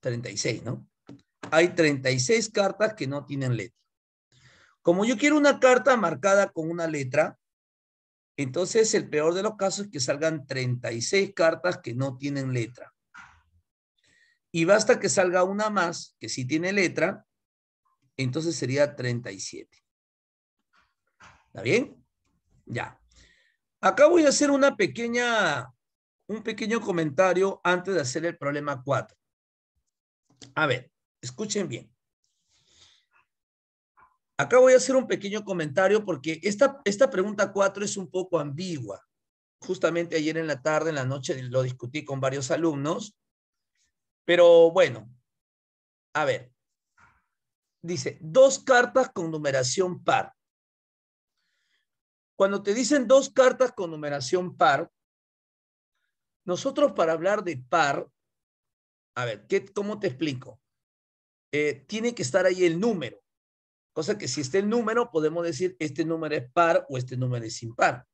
[SPEAKER 1] 36, ¿no? Hay 36 cartas que no tienen letra. Como yo quiero una carta marcada con una letra, entonces el peor de los casos es que salgan 36 cartas que no tienen letra. Y basta que salga una más que sí tiene letra, entonces sería 37. ¿Está bien? Ya. Acá voy a hacer una pequeña, un pequeño comentario antes de hacer el problema 4. A ver, escuchen bien. Acá voy a hacer un pequeño comentario porque esta, esta pregunta 4 es un poco ambigua. Justamente ayer en la tarde, en la noche, lo discutí con varios alumnos. Pero bueno, a ver. Dice, dos cartas con numeración par. Cuando te dicen dos cartas con numeración par, nosotros para hablar de par a ver, ¿qué, ¿cómo te explico? Eh, tiene que estar ahí el número. Cosa que si está el número, podemos decir este número es par o este número es impar.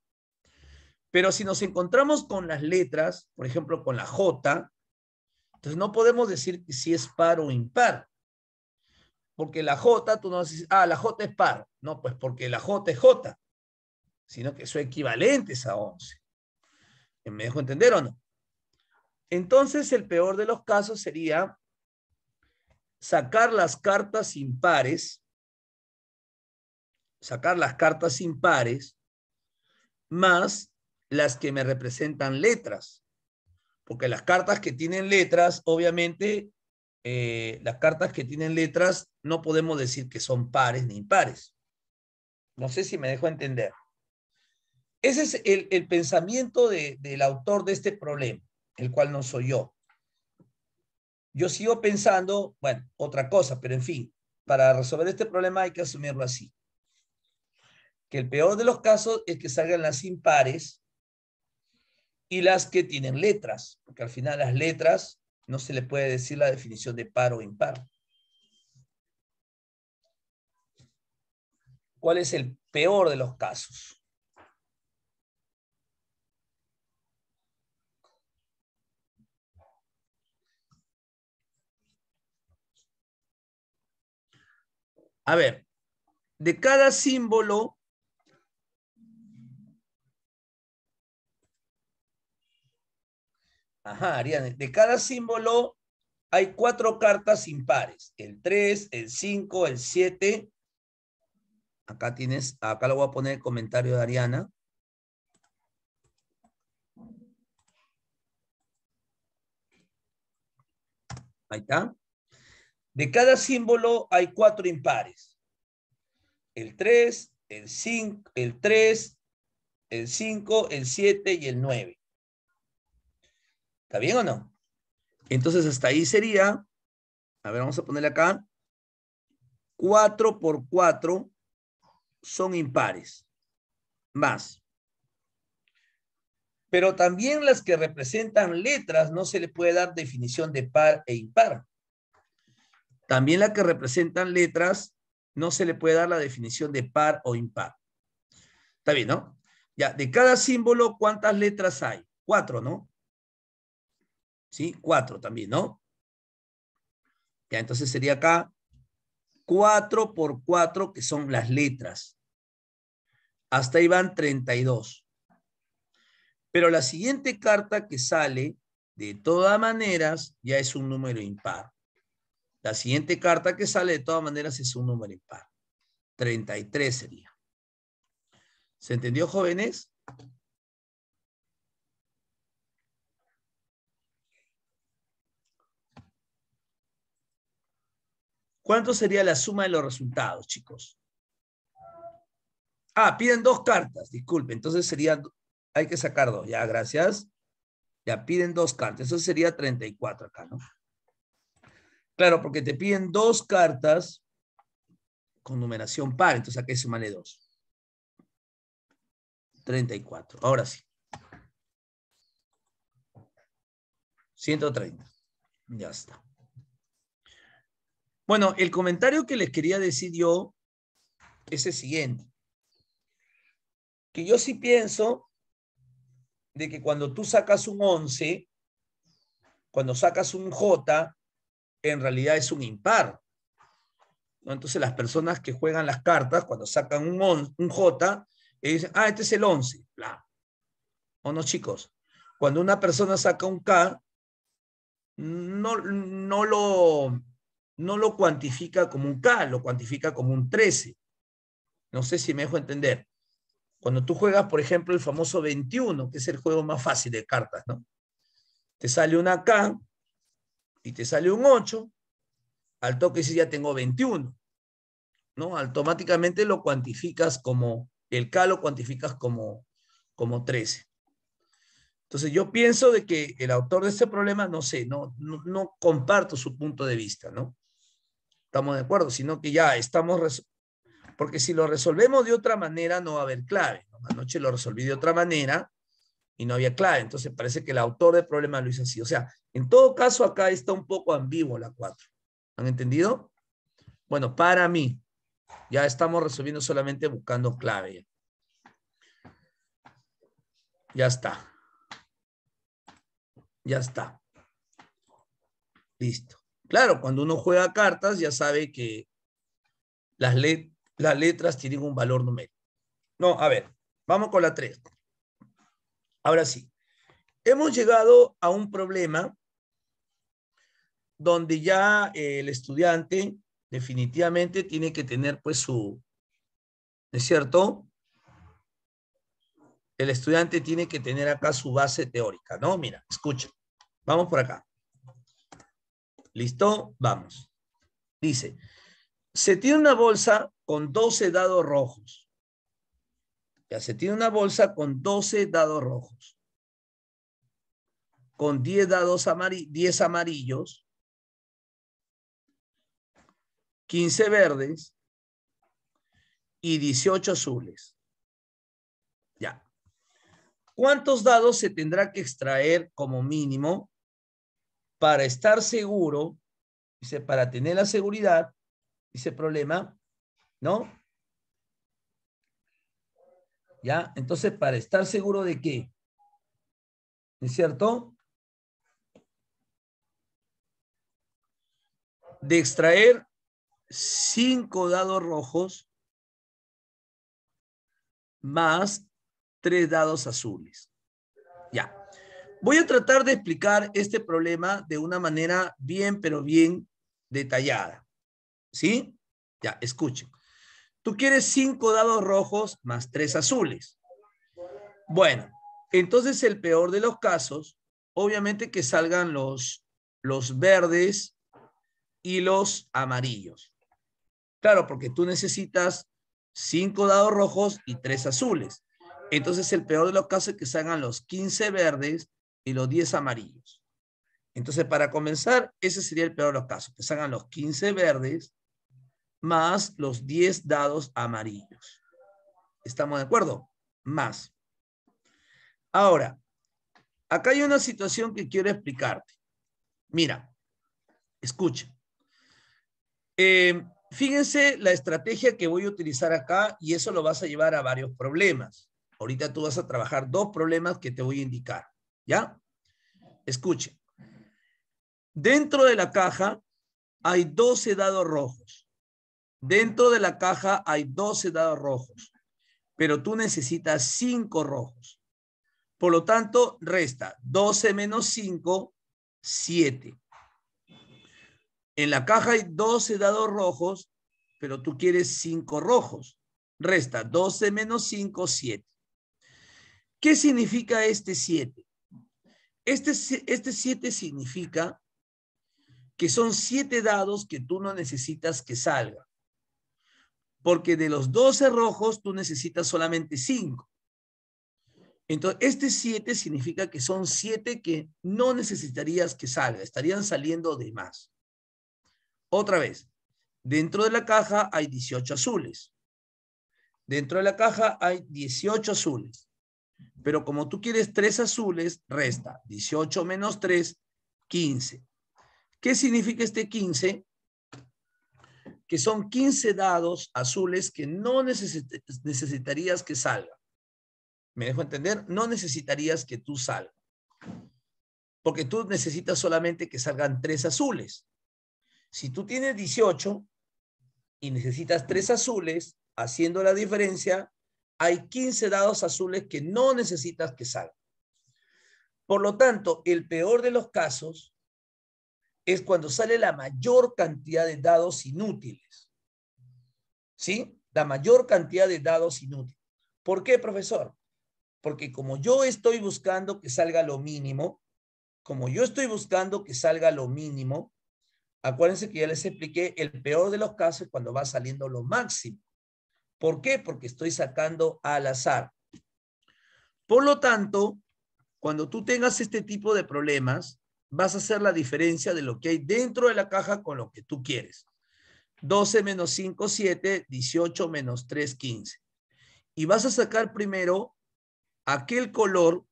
[SPEAKER 1] Pero si nos encontramos con las letras, por ejemplo, con la J, entonces no podemos decir si es par o impar. Porque la J, tú no dices, ah, la J es par. No, pues porque la J es J, sino que son equivalentes a 11. ¿Me dejo entender o no? Entonces, el peor de los casos sería sacar las cartas impares, sacar las cartas impares, más las que me representan letras. Porque las cartas que tienen letras, obviamente, eh, las cartas que tienen letras no podemos decir que son pares ni impares. No sé si me dejo entender. Ese es el, pensamiento del autor de este problema el cual no soy yo. Yo sigo pensando, bueno, otra cosa, pero en fin, para resolver este problema hay que asumirlo así. Que el peor de los casos es que salgan las impares y las que tienen letras, porque al final las letras no se le puede decir la definición de par o impar. ¿Cuál es el peor de los casos? A ver, de cada símbolo, ajá, Ariane, de cada símbolo hay cuatro cartas impares, el 3, el 5, el 7. Acá tienes, acá lo voy a poner el comentario de Ariana. Ahí está. De cada símbolo hay cuatro impares. El 3, el 5, el 3, el 5, el 7 y el 9. ¿Está bien o no? Entonces hasta ahí sería, a ver, vamos a ponerle acá, 4 por 4 son impares, más. Pero también las que representan letras no se le puede dar definición de par e impar. También la que representan letras, no se le puede dar la definición de par o impar. Está bien, ¿no? Ya, de cada símbolo, ¿cuántas letras hay? Cuatro, ¿no? Sí, cuatro también, ¿no? Ya, entonces sería acá cuatro por cuatro que son las letras. Hasta ahí van 32. Pero la siguiente carta que sale, de todas maneras, ya es un número impar. La siguiente carta que sale de todas maneras es un número impar. 33 sería. ¿Se entendió, jóvenes? ¿Cuánto sería la suma de los resultados, chicos? Ah, piden dos cartas, disculpe. Entonces sería, hay que sacar dos. Ya, gracias. Ya piden dos cartas. Eso sería 34 acá, ¿no? Claro, porque te piden dos cartas con numeración par, entonces aquí male dos. 34, ahora sí. 130, ya está. Bueno, el comentario que les quería decir yo es el siguiente. Que yo sí pienso de que cuando tú sacas un 11, cuando sacas un J, en realidad es un impar. ¿no? Entonces las personas que juegan las cartas, cuando sacan un, un J, dicen, ah, este es el 11. ¿O no, chicos? Cuando una persona saca un K, no, no, lo, no lo cuantifica como un K, lo cuantifica como un 13. No sé si me dejo entender. Cuando tú juegas, por ejemplo, el famoso 21, que es el juego más fácil de cartas, ¿no? Te sale una K, y te sale un 8, al toque si ya tengo 21. ¿no? Automáticamente lo cuantificas como, el K lo cuantificas como, como 13. Entonces yo pienso de que el autor de este problema, no sé, no, no, comparto su punto de vista, ¿no? Estamos de acuerdo, sino que ya estamos, porque si lo resolvemos de otra manera no va a haber clave. Anoche lo resolví de otra manera, y no había clave. Entonces parece que el autor del problema lo hizo así. O sea, en todo caso acá está un poco ambiguo la 4. ¿Han entendido? Bueno, para mí, ya estamos resolviendo solamente buscando clave. Ya está. Ya está. Listo. Claro, cuando uno juega cartas ya sabe que las, las letras tienen un valor numérico. No, a ver, vamos con la 3. Ahora sí, hemos llegado a un problema donde ya eh, el estudiante definitivamente tiene que tener pues su, es cierto? El estudiante tiene que tener acá su base teórica, ¿no? Mira, escucha, vamos por acá. ¿Listo? Vamos. Dice, se tiene una bolsa con 12 dados rojos ya se tiene una bolsa con 12 dados rojos, con 10 dados 10 amarillos, 15 verdes y 18 azules. Ya. ¿Cuántos dados se tendrá que extraer como mínimo para estar seguro? Dice, para tener la seguridad, dice problema, ¿no? ¿Ya? Entonces, para estar seguro de qué? ¿es cierto? De extraer cinco dados rojos más tres dados azules. Ya. Voy a tratar de explicar este problema de una manera bien, pero bien detallada. ¿Sí? Ya, escuchen. Tú quieres cinco dados rojos más tres azules. Bueno, entonces el peor de los casos, obviamente que salgan los, los verdes y los amarillos. Claro, porque tú necesitas cinco dados rojos y tres azules. Entonces el peor de los casos es que salgan los 15 verdes y los 10 amarillos. Entonces, para comenzar, ese sería el peor de los casos, que salgan los 15 verdes más los 10 dados amarillos. ¿Estamos de acuerdo? Más. Ahora, acá hay una situación que quiero explicarte. Mira, escucha. Eh, fíjense la estrategia que voy a utilizar acá y eso lo vas a llevar a varios problemas. Ahorita tú vas a trabajar dos problemas que te voy a indicar. ¿Ya? Escuche. Dentro de la caja hay 12 dados rojos. Dentro de la caja hay 12 dados rojos, pero tú necesitas 5 rojos. Por lo tanto, resta 12 menos 5, 7. En la caja hay 12 dados rojos, pero tú quieres 5 rojos. Resta 12 menos 5, 7. ¿Qué significa este 7? Este 7 este significa que son 7 dados que tú no necesitas que salgan porque de los 12 rojos tú necesitas solamente 5. Entonces, este 7 significa que son 7 que no necesitarías que salga, estarían saliendo de más. Otra vez, dentro de la caja hay 18 azules. Dentro de la caja hay 18 azules. Pero como tú quieres 3 azules, resta 18 menos 3, 15. ¿Qué significa este 15? que son 15 dados azules que no necesitarías que salgan. ¿Me dejo entender? No necesitarías que tú salga. Porque tú necesitas solamente que salgan tres azules. Si tú tienes 18 y necesitas tres azules, haciendo la diferencia, hay 15 dados azules que no necesitas que salgan. Por lo tanto, el peor de los casos es cuando sale la mayor cantidad de dados inútiles. ¿Sí? La mayor cantidad de dados inútiles. ¿Por qué, profesor? Porque como yo estoy buscando que salga lo mínimo, como yo estoy buscando que salga lo mínimo, acuérdense que ya les expliqué, el peor de los casos es cuando va saliendo lo máximo. ¿Por qué? Porque estoy sacando al azar. Por lo tanto, cuando tú tengas este tipo de problemas, vas a hacer la diferencia de lo que hay dentro de la caja con lo que tú quieres. 12 menos 5, 7, 18 menos 3, 15. Y vas a sacar primero aquel color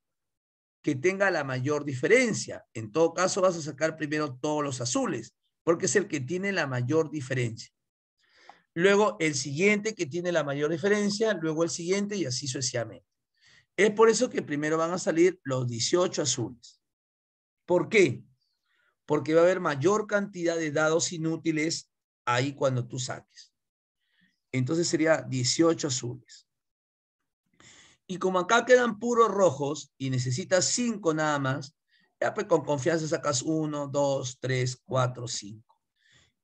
[SPEAKER 1] que tenga la mayor diferencia. En todo caso, vas a sacar primero todos los azules, porque es el que tiene la mayor diferencia. Luego el siguiente que tiene la mayor diferencia, luego el siguiente y así sucesivamente. Es por eso que primero van a salir los 18 azules. ¿Por qué? Porque va a haber mayor cantidad de dados inútiles ahí cuando tú saques. Entonces sería 18 azules. Y como acá quedan puros rojos y necesitas 5 nada más, ya pues con confianza sacas 1, 2, 3, 4, 5.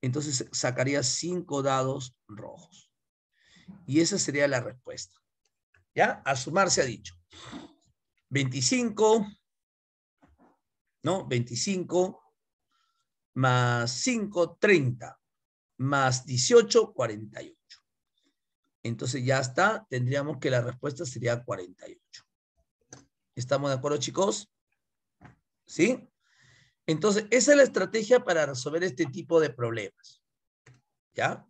[SPEAKER 1] Entonces sacarías 5 dados rojos. Y esa sería la respuesta. ¿Ya? A sumarse ha dicho. 25 ¿no? 25 más 5, 30, más 18, 48. Entonces ya está, tendríamos que la respuesta sería 48. ¿Estamos de acuerdo, chicos? ¿Sí? Entonces, esa es la estrategia para resolver este tipo de problemas. ¿Ya?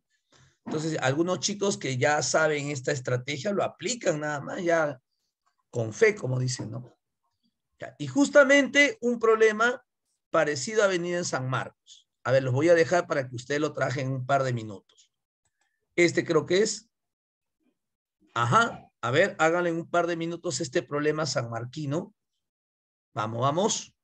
[SPEAKER 1] Entonces, algunos chicos que ya saben esta estrategia lo aplican nada más, ya con fe, como dicen, ¿no? Y justamente un problema parecido a venido en San Marcos. A ver, los voy a dejar para que usted lo traje en un par de minutos. Este creo que es. Ajá. A ver, háganle en un par de minutos este problema sanmarquino. Vamos, vamos.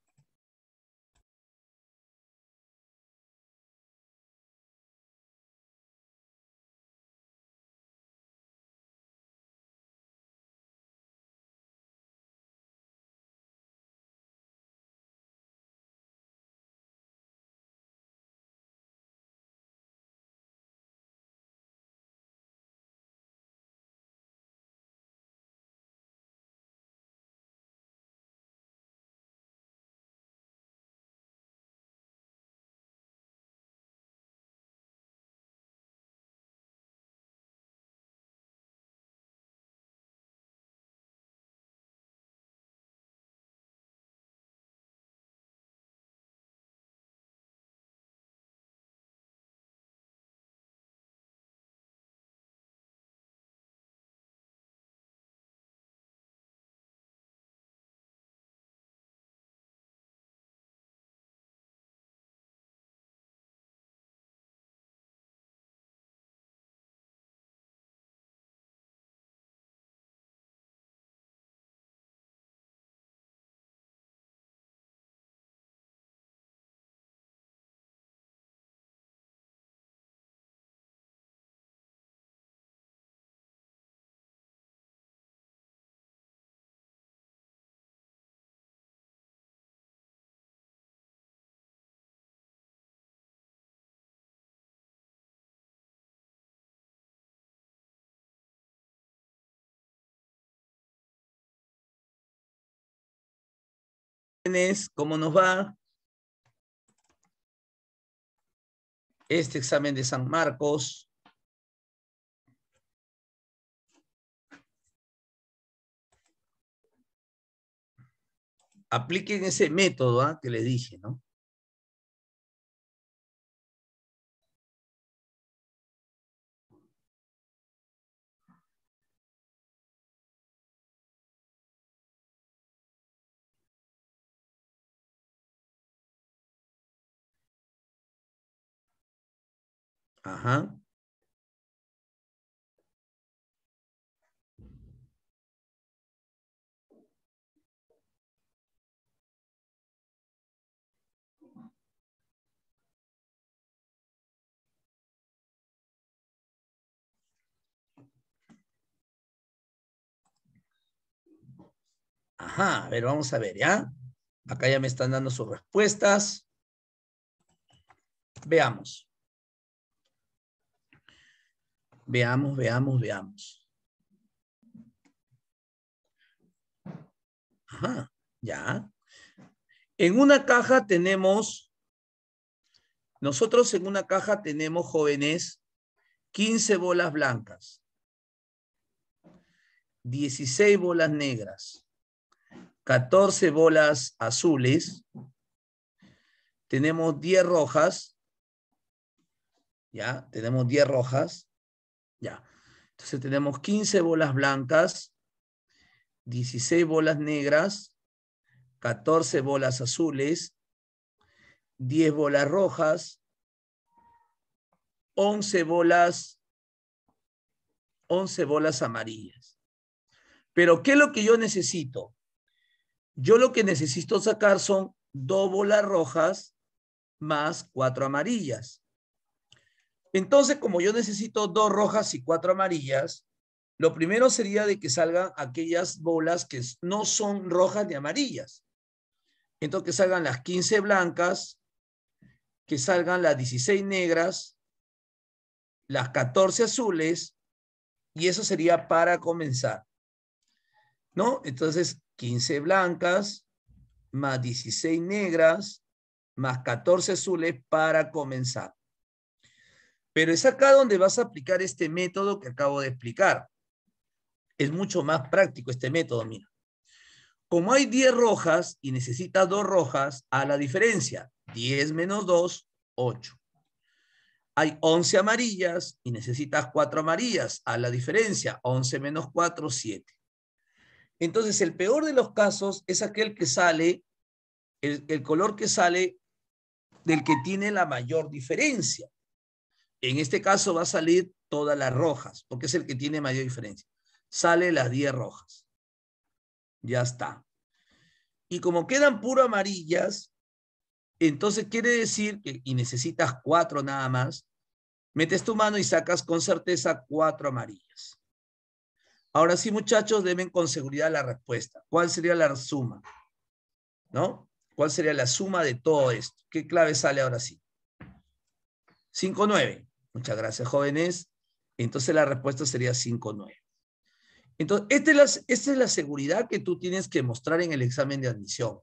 [SPEAKER 2] ¿Cómo nos va? Este examen de San Marcos. Apliquen ese método ¿Ah? que le dije, ¿no? Ajá.
[SPEAKER 1] Ajá, a ver, vamos a ver, ¿ya? Acá ya me están dando sus respuestas. Veamos. Veamos, veamos, veamos. Ajá, ya. En una caja tenemos, nosotros en una caja tenemos jóvenes 15 bolas blancas, 16 bolas negras, 14 bolas azules, tenemos 10 rojas, ya, tenemos 10 rojas, ya. Entonces tenemos 15 bolas blancas, 16 bolas negras, 14 bolas azules, 10 bolas rojas, 11 bolas 11 bolas amarillas. Pero ¿qué es lo que yo necesito? Yo lo que necesito sacar son dos bolas rojas más cuatro amarillas. Entonces, como yo necesito dos rojas y cuatro amarillas, lo primero sería de que salgan aquellas bolas que no son rojas ni amarillas. Entonces, que salgan las 15 blancas, que salgan las 16 negras, las 14 azules, y eso sería para comenzar. ¿No? Entonces, 15 blancas, más 16 negras, más 14 azules para comenzar. Pero es acá donde vas a aplicar este método que acabo de explicar. Es mucho más práctico este método, mira. Como hay 10 rojas y necesitas 2 rojas, a la diferencia, 10 menos 2, 8. Hay 11 amarillas y necesitas 4 amarillas, a la diferencia, 11 menos 4, 7. Entonces, el peor de los casos es aquel que sale, el color que sale del que tiene la mayor diferencia. En este caso va a salir todas las rojas, porque es el que tiene mayor diferencia. Sale las 10 rojas. Ya está. Y como quedan puro amarillas, entonces quiere decir que, y necesitas cuatro nada más, metes tu mano y sacas con certeza cuatro amarillas. Ahora sí, muchachos, deben con seguridad la respuesta. ¿Cuál sería la suma? ¿No? ¿Cuál sería la suma de todo esto? ¿Qué clave sale ahora sí? 5-9. Muchas gracias, jóvenes. Entonces la respuesta sería 5-9. Entonces, esta es, la, esta es la seguridad que tú tienes que mostrar en el examen de admisión.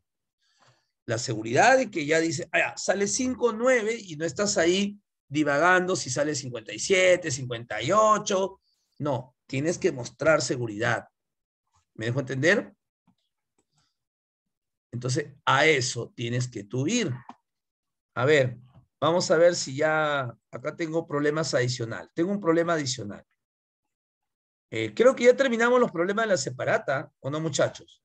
[SPEAKER 1] La seguridad de que ya dice, ah, sale 5-9 y no estás ahí divagando si sale 57, 58. No, tienes que mostrar seguridad. ¿Me dejo entender? Entonces, a eso tienes que tú ir. A ver, vamos a ver si ya acá tengo problemas adicionales. Tengo un problema adicional. Eh, creo que ya terminamos los problemas de la separata, ¿o no, muchachos?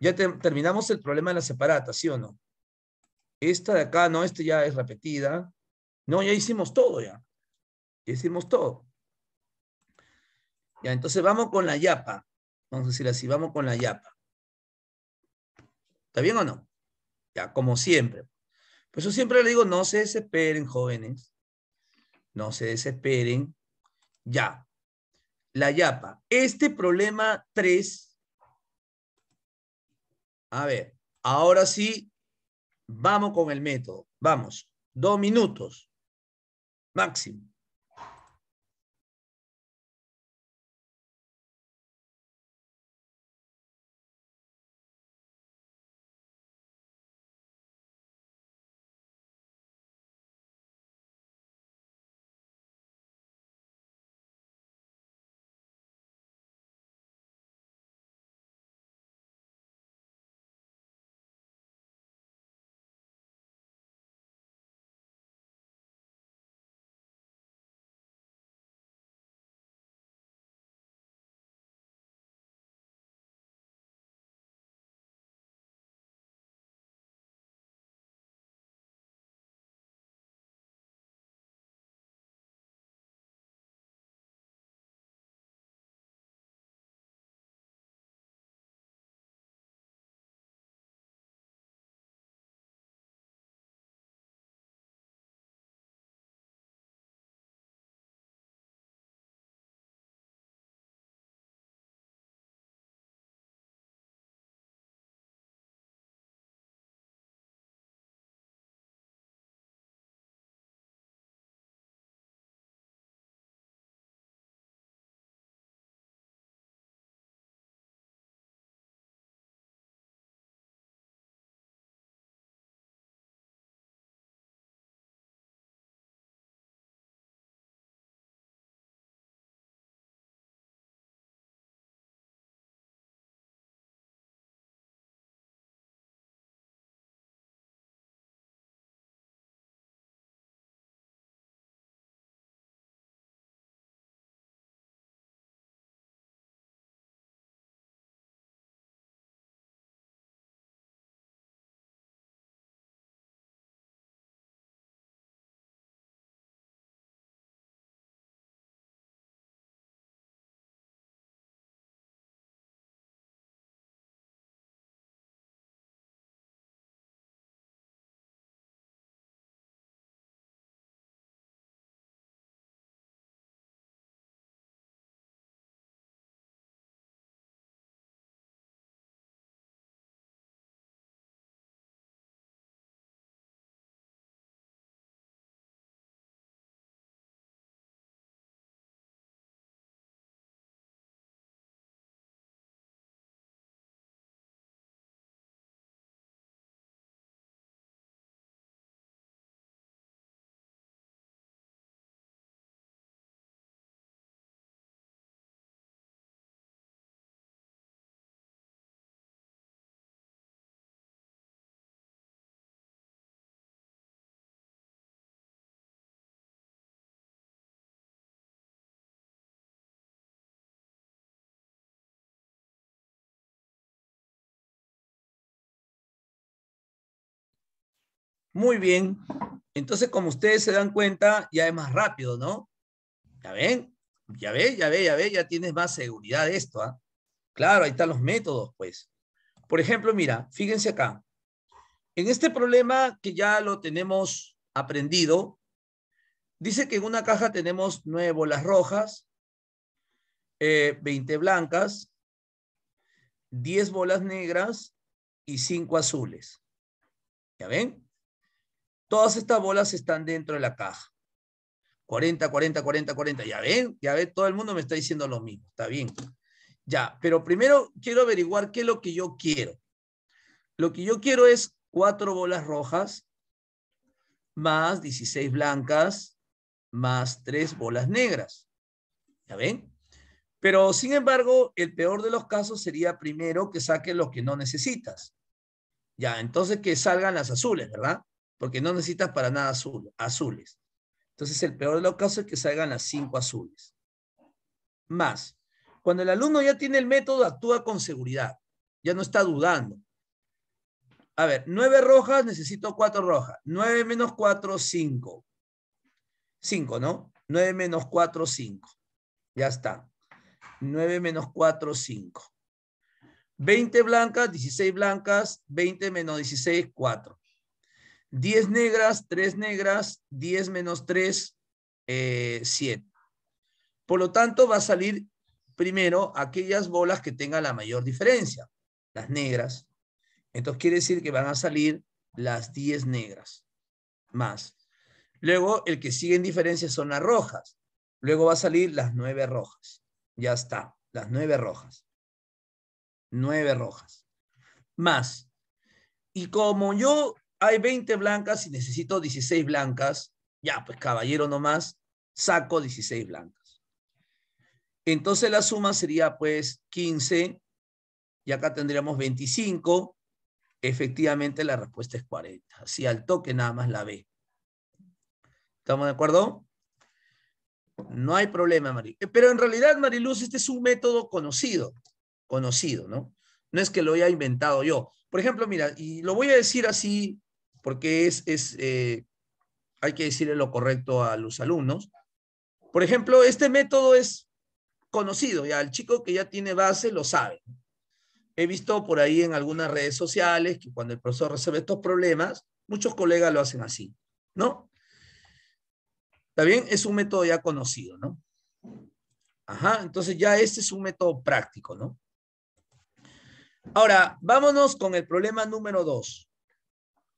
[SPEAKER 1] Ya terminamos el problema de la separata, ¿sí o no? Esta de acá, no, esta ya es repetida. No, ya hicimos todo ya. hicimos todo. Ya, entonces vamos con la yapa. Vamos a decir así, vamos con la yapa. ¿Está bien o no? Ya, como siempre. Pues yo siempre le digo, no se desesperen, jóvenes. No se desesperen. Ya. La yapa. Este problema 3. A ver, ahora sí, vamos con el método. Vamos. Dos minutos. Máximo.
[SPEAKER 2] Muy bien. Entonces,
[SPEAKER 1] como ustedes se dan cuenta, ya es más rápido, ¿no? ¿Ya ven? Ya ve, ya ve, ya ve, ya tienes más seguridad de esto, ¿ah? Claro, ahí están los métodos, pues. Por ejemplo, mira, fíjense acá. En este problema que ya lo tenemos aprendido, dice que en una caja tenemos nueve bolas rojas, eh, veinte blancas, diez bolas negras y cinco azules. ¿Ya ven? Todas estas bolas están dentro de la caja. 40, 40, 40, 40. Ya ven, ya ven, todo el mundo me está diciendo lo mismo. Está bien. Ya, pero primero quiero averiguar qué es lo que yo quiero. Lo que yo quiero es cuatro bolas rojas más 16 blancas más tres bolas negras. ¿Ya ven? Pero sin embargo, el peor de los casos sería primero que saque lo que no necesitas. Ya, entonces que salgan las azules, ¿verdad? porque no necesitas para nada azules. Entonces, el peor de los casos es que salgan las cinco azules. Más, cuando el alumno ya tiene el método, actúa con seguridad, ya no está dudando. A ver, nueve rojas, necesito cuatro rojas. Nueve menos cuatro, cinco. Cinco, ¿no? Nueve menos cuatro, cinco. Ya está. Nueve menos cuatro, cinco. Veinte blancas, dieciséis blancas, veinte menos dieciséis, cuatro. 10 negras, 3 negras, 10 menos 3, eh, Por lo tanto, va a salir primero aquellas bolas que tengan la mayor diferencia, las negras. Entonces quiere decir que van a salir las 10 negras más. Luego, el que sigue en diferencia son las rojas. Luego va a salir las 9 rojas. Ya está, las 9 rojas. 9 rojas. Más. Y como yo hay 20 blancas y necesito 16 blancas, ya, pues caballero nomás, saco 16 blancas. Entonces la suma sería pues 15 y acá tendríamos 25. Efectivamente la respuesta es 40. Así al toque nada más la ve. ¿Estamos de acuerdo? No hay problema, Mariluz. Eh, pero en realidad, Mariluz, este es un método conocido. Conocido, ¿no? No es que lo haya inventado yo. Por ejemplo, mira, y lo voy a decir así porque es, eh, hay que decirle lo correcto a los alumnos. Por ejemplo, este método es conocido, ya el chico que ya tiene base lo sabe. He visto por ahí en algunas redes sociales que cuando el profesor resuelve estos problemas, muchos colegas lo hacen así, ¿no? Está bien, es un método ya conocido, ¿no? Ajá, entonces ya este es un método práctico, ¿no? Ahora, vámonos con el problema número dos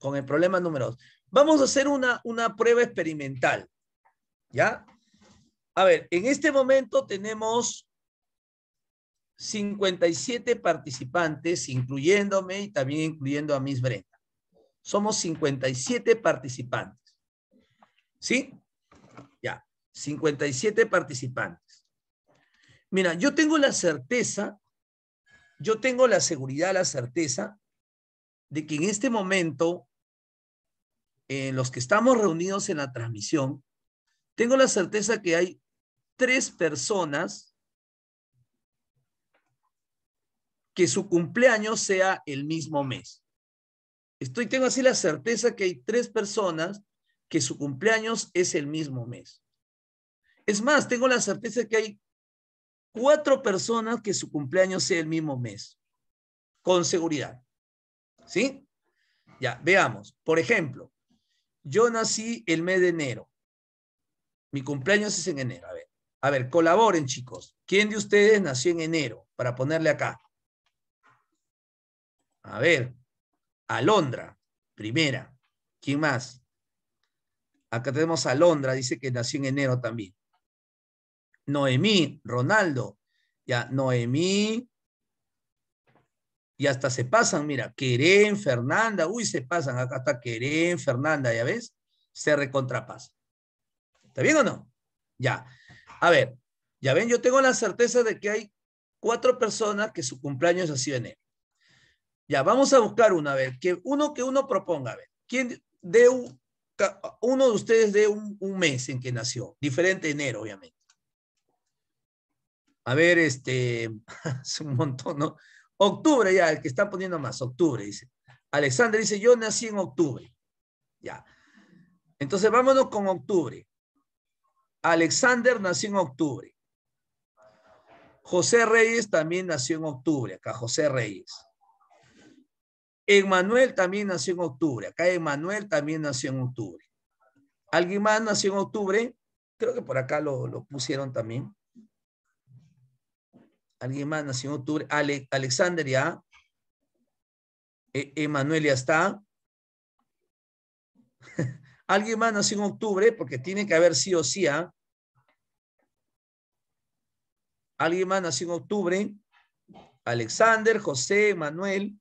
[SPEAKER 1] con el problema número dos. Vamos a hacer una, una prueba experimental. ¿Ya? A ver, en este momento tenemos 57 participantes, incluyéndome y también incluyendo a Miss Brenda. Somos 57 participantes. ¿Sí? Ya, 57 participantes. Mira, yo tengo la certeza, yo tengo la seguridad, la certeza de que en este momento en los que estamos reunidos en la transmisión, tengo la certeza que hay tres personas que su cumpleaños sea el mismo mes. Estoy, tengo así la certeza que hay tres personas que su cumpleaños es el mismo mes. Es más, tengo la certeza que hay cuatro personas que su cumpleaños sea el mismo mes, con seguridad. ¿Sí? Ya, veamos. Por ejemplo, yo nací el mes de enero. Mi cumpleaños es en enero. A ver, a ver, colaboren, chicos. ¿Quién de ustedes nació en enero? Para ponerle acá. A ver, Alondra, primera. ¿Quién más? Acá tenemos a Alondra, dice que nació en enero también. Noemí, Ronaldo. Ya, Noemí, y hasta se pasan, mira, Querén, Fernanda, uy, se pasan, Hasta está Querén, Fernanda, ya ves, se recontrapasa. ¿Está bien o no? Ya. A ver, ya ven, yo tengo la certeza de que hay cuatro personas que su cumpleaños ha sido en Ya, vamos a buscar una, a ver, que uno que uno proponga, a ver, ¿quién de uno de ustedes de un, mes en que nació? Diferente enero, obviamente. A ver, este, es un montón, ¿no? Octubre, ya, el que están poniendo más, octubre, dice. Alexander dice, yo nací en octubre. Ya. Entonces vámonos con octubre. Alexander nació en octubre. José Reyes también nació en octubre, acá José Reyes. Emmanuel también nació en octubre, acá Emmanuel también nació en octubre. ¿Alguien más nació en octubre? Creo que por acá lo, lo pusieron también alguien más nació en octubre, Alexander ya, e, Emanuel ya está. alguien más nació en octubre, porque tiene que haber sí o sí, ¿ah? Alguien más nació en octubre. Alexander, José, Manuel.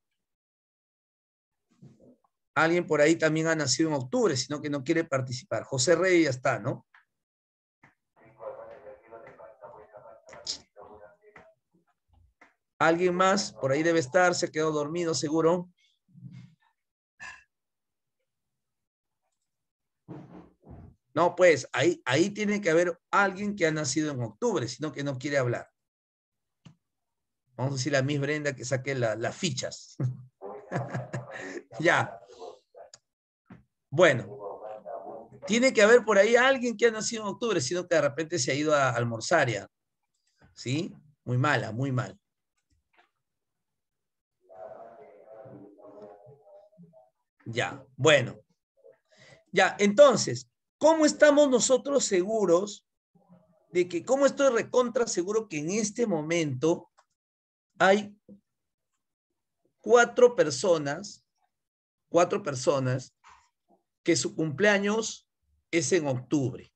[SPEAKER 1] Alguien por ahí también ha nacido en octubre, sino que no quiere participar. José Rey ya está, ¿no? ¿Alguien más? Por ahí debe estar, se quedó dormido seguro. No, pues ahí, ahí tiene que haber alguien que ha nacido en octubre, sino que no quiere hablar. Vamos a decirle a Miss Brenda que saque las fichas. ya. Bueno. Tiene que haber por ahí alguien que ha nacido en octubre, sino que de repente se ha ido a almorzar ¿Sí? Muy mala, muy mal. Ya, bueno. Ya, entonces, ¿cómo estamos nosotros seguros de que, cómo estoy recontra seguro que en este momento hay cuatro personas, cuatro personas que su cumpleaños es en octubre?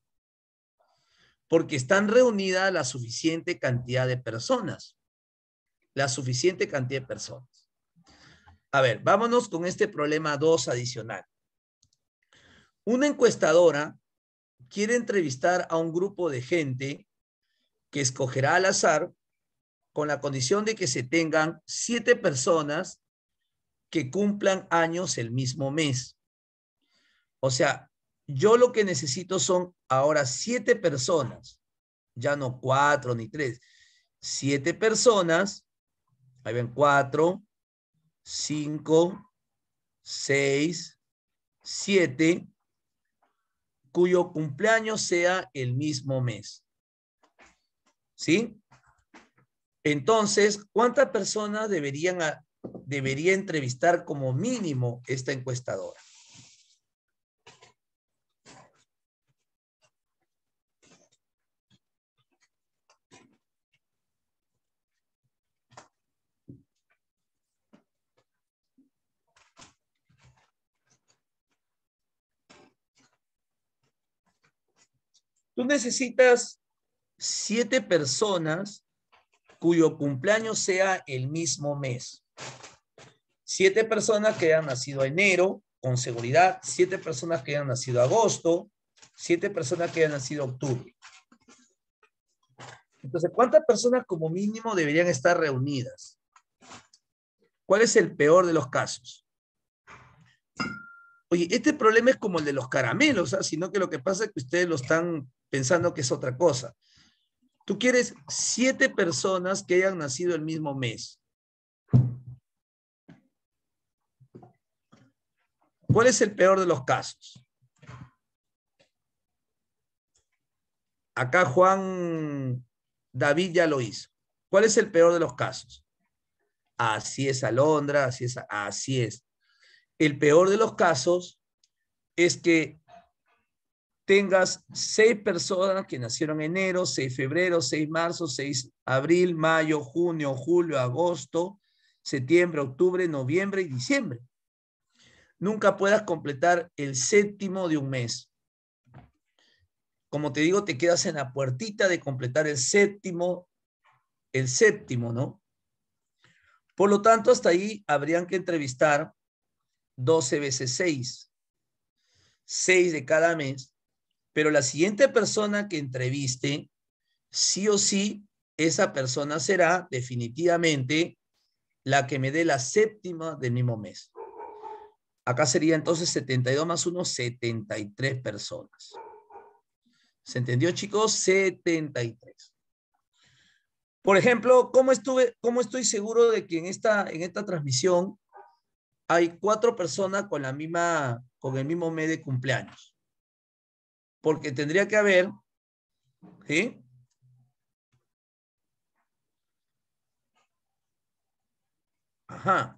[SPEAKER 1] Porque están reunidas la suficiente cantidad de personas. La suficiente cantidad de personas. A ver, vámonos con este problema 2 adicional. Una encuestadora quiere entrevistar a un grupo de gente que escogerá al azar con la condición de que se tengan siete personas que cumplan años el mismo mes. O sea, yo lo que necesito son ahora siete personas, ya no cuatro ni tres, siete personas, ahí ven cuatro, 5, 6, 7, cuyo cumpleaños sea el mismo mes. ¿Sí? Entonces, ¿cuántas personas deberían, debería entrevistar como mínimo esta encuestadora? Tú necesitas siete personas cuyo cumpleaños sea el mismo mes. Siete personas que hayan nacido enero, con seguridad, siete personas que hayan nacido agosto, siete personas que hayan nacido octubre. Entonces, ¿cuántas personas como mínimo deberían estar reunidas? ¿Cuál es el peor de los casos? Oye, este problema es como el de los caramelos, ¿ah? sino que lo que pasa es que ustedes lo están pensando que es otra cosa. Tú quieres siete personas que hayan nacido el mismo mes. ¿Cuál es el peor de los casos? Acá Juan David ya lo hizo. ¿Cuál es el peor de los casos? Así es Alondra, así es, así es. El peor de los casos es que tengas seis personas que nacieron enero, 6 febrero, seis marzo, seis abril, mayo, junio, julio, agosto, septiembre, octubre, noviembre y diciembre. Nunca puedas completar el séptimo de un mes. Como te digo, te quedas en la puertita de completar el séptimo, el séptimo, ¿no? Por lo tanto, hasta ahí habrían que entrevistar 12 veces 6, 6 de cada mes, pero la siguiente persona que entreviste, sí o sí, esa persona será definitivamente la que me dé la séptima del mismo mes. Acá sería entonces 72 más 1, 73 personas. ¿Se entendió, chicos? 73. Por ejemplo, ¿cómo, estuve, cómo estoy seguro de que en esta, en esta transmisión hay cuatro personas con, la misma, con el mismo mes de cumpleaños. Porque tendría que haber, ¿sí? Ajá.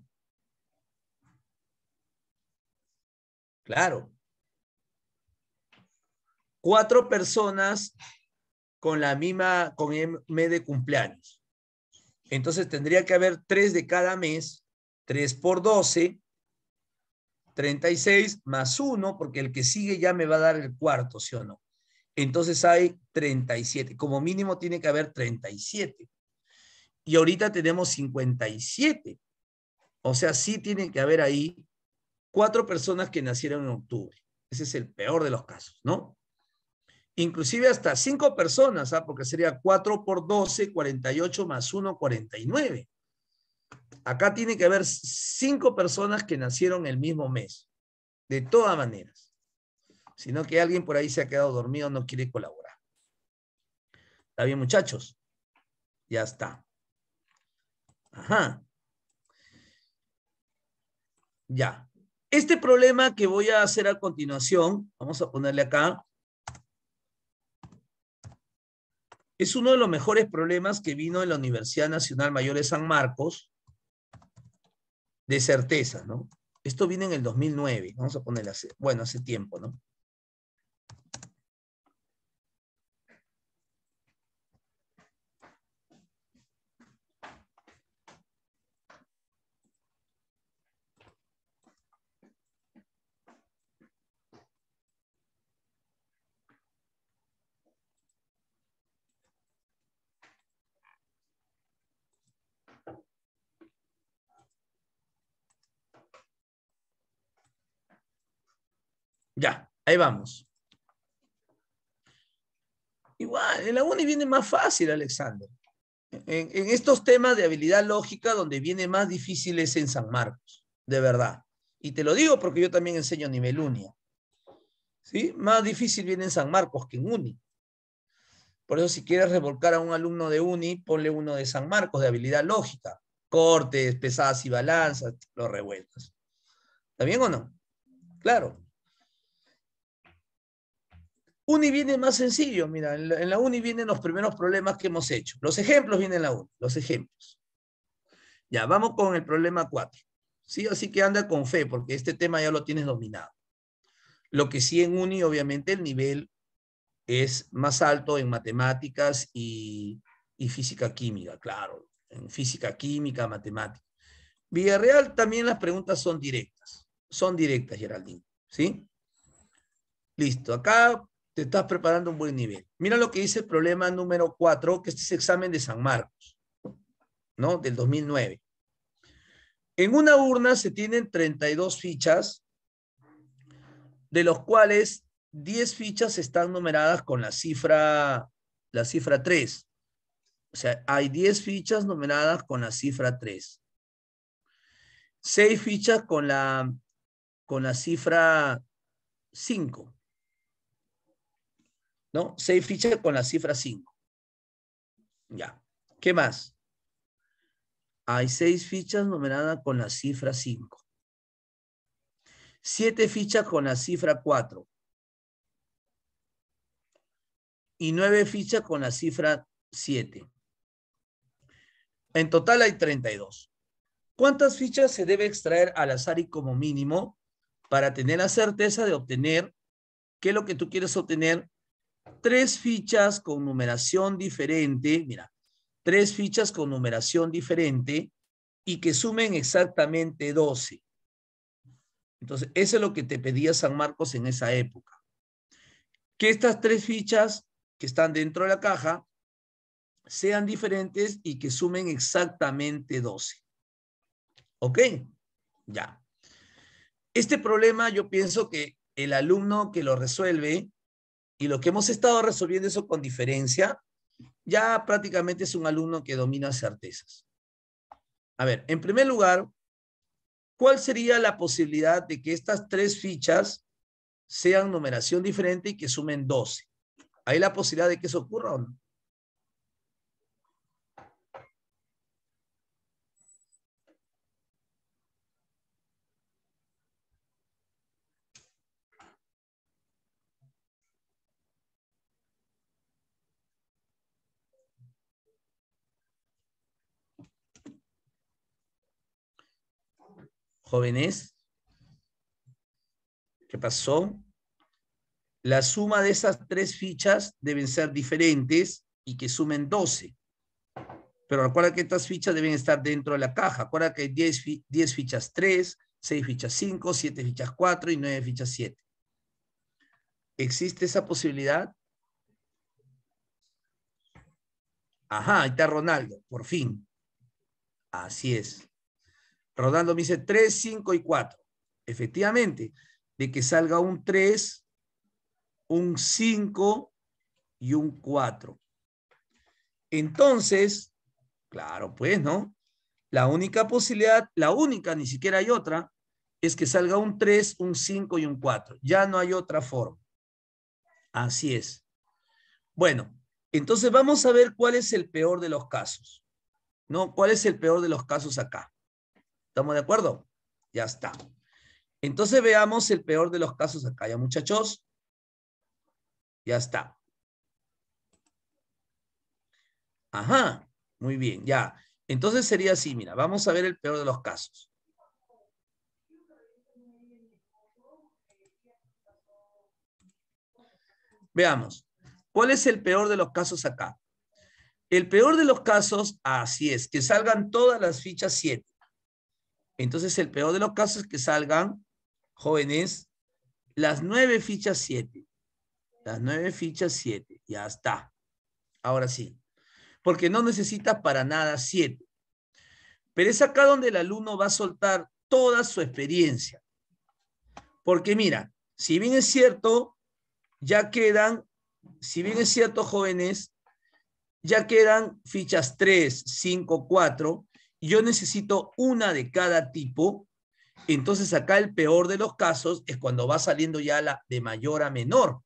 [SPEAKER 1] Claro. Cuatro personas con la misma, con el mes de cumpleaños. Entonces tendría que haber tres de cada mes 3 por 12, 36 más 1, porque el que sigue ya me va a dar el cuarto, ¿sí o no? Entonces hay 37. Como mínimo tiene que haber 37. Y ahorita tenemos 57. O sea, sí tiene que haber ahí cuatro personas que nacieron en octubre. Ese es el peor de los casos, ¿no? Inclusive hasta cinco personas, ¿ah? porque sería 4 por 12, 48 más 1, 49. Acá tiene que haber cinco personas que nacieron el mismo mes, de todas maneras. Sino que alguien por ahí se ha quedado dormido, no quiere colaborar. ¿Está bien, muchachos? Ya está. Ajá. Ya. Este problema que voy a hacer a continuación, vamos a ponerle acá, es uno de los mejores problemas que vino en la Universidad Nacional Mayor de San Marcos de certeza, ¿no? Esto viene en el 2009, vamos a poner, bueno, hace tiempo, ¿no? Ya, ahí vamos. Igual, en la uni viene más fácil, Alexander. En, estos temas de habilidad lógica, donde viene más difícil es en San Marcos, de verdad. Y te lo digo porque yo también enseño a nivel UNI. ¿Sí? Más difícil viene en San Marcos que en uni. Por eso si quieres revolcar a un alumno de uni, ponle uno de San Marcos, de habilidad lógica. Cortes, pesadas y balanzas, los revueltas. ¿Está bien o no? Claro. Uni viene más sencillo, mira, en la, Uni vienen los primeros problemas que hemos hecho. Los ejemplos vienen en la Uni, los ejemplos. Ya, vamos con el problema 4. ¿sí? Así que anda con fe, porque este tema ya lo tienes dominado. Lo que sí en Uni, obviamente, el nivel es más alto en matemáticas y, física química, claro, en física química, matemáticas. Villarreal también las preguntas son directas, son directas, Geraldine, ¿sí? Listo, acá te estás preparando un buen nivel. Mira lo que dice el problema número 4, que este es el examen de San Marcos, ¿no? Del 2009. En una urna se tienen 32 fichas, de los cuales 10 fichas están numeradas con la cifra, la cifra 3. O sea, hay 10 fichas numeradas con la cifra 3. 6 fichas con la, con la cifra 5. ¿no? Seis fichas con la cifra 5. Ya. ¿Qué más? Hay seis fichas numeradas con la cifra 5. Siete fichas con la cifra 4. Y nueve fichas con la cifra 7. En total hay 32. ¿Cuántas fichas se debe extraer al azar y como mínimo para tener la certeza de obtener qué es lo que tú quieres obtener tres fichas con numeración diferente, mira, tres fichas con numeración diferente y que sumen exactamente 12. Entonces, eso es lo que te pedía San Marcos en esa época. Que estas tres fichas que están dentro de la caja sean diferentes y que sumen exactamente 12. ¿Ok? Ya. Este problema yo pienso que el alumno que lo resuelve y lo que hemos estado resolviendo eso con diferencia, ya prácticamente es un alumno que domina certezas. A ver, en primer lugar, ¿cuál sería la posibilidad de que estas tres fichas sean numeración diferente y que sumen 12? ¿Hay la posibilidad de que eso ocurra o no? jóvenes? ¿Qué pasó? La suma de esas tres fichas deben ser diferentes y que sumen 12. Pero recuerda que estas fichas deben estar dentro de la caja. Acuérdate que hay 10 fichas 3, 6 fichas 5, 7 fichas 4 y 9 fichas 7. ¿Existe esa posibilidad? Ajá, ahí está Ronaldo, por fin. Así es. Rodando me dice 3, 5 y 4. Efectivamente, de que salga un 3, un 5 y un 4. Entonces, claro, pues, ¿no? La única posibilidad, la única, ni siquiera hay otra, es que salga un 3, un 5 y un 4. Ya no hay otra forma. Así es. Bueno, entonces vamos a ver cuál es el peor de los casos. ¿No? ¿Cuál es el peor de los casos acá? ¿Estamos de acuerdo? Ya está. Entonces veamos el peor de los casos acá, ya muchachos. Ya está. Ajá, muy bien, ya. Entonces sería así, mira, vamos a ver el peor de los casos. Veamos, ¿cuál es el peor de los casos acá? El peor de los casos, así es, que salgan todas las fichas 7. Entonces, el peor de los casos es que salgan jóvenes las nueve fichas siete. Las nueve fichas siete. Ya está. Ahora sí. Porque no necesita para nada siete. Pero es acá donde el alumno va a soltar toda su experiencia. Porque mira, si bien es cierto, ya quedan, si bien es cierto, jóvenes, ya quedan fichas 3, cinco cuatro yo necesito una de cada tipo, entonces acá el peor de los casos es cuando va saliendo ya la de mayor a menor.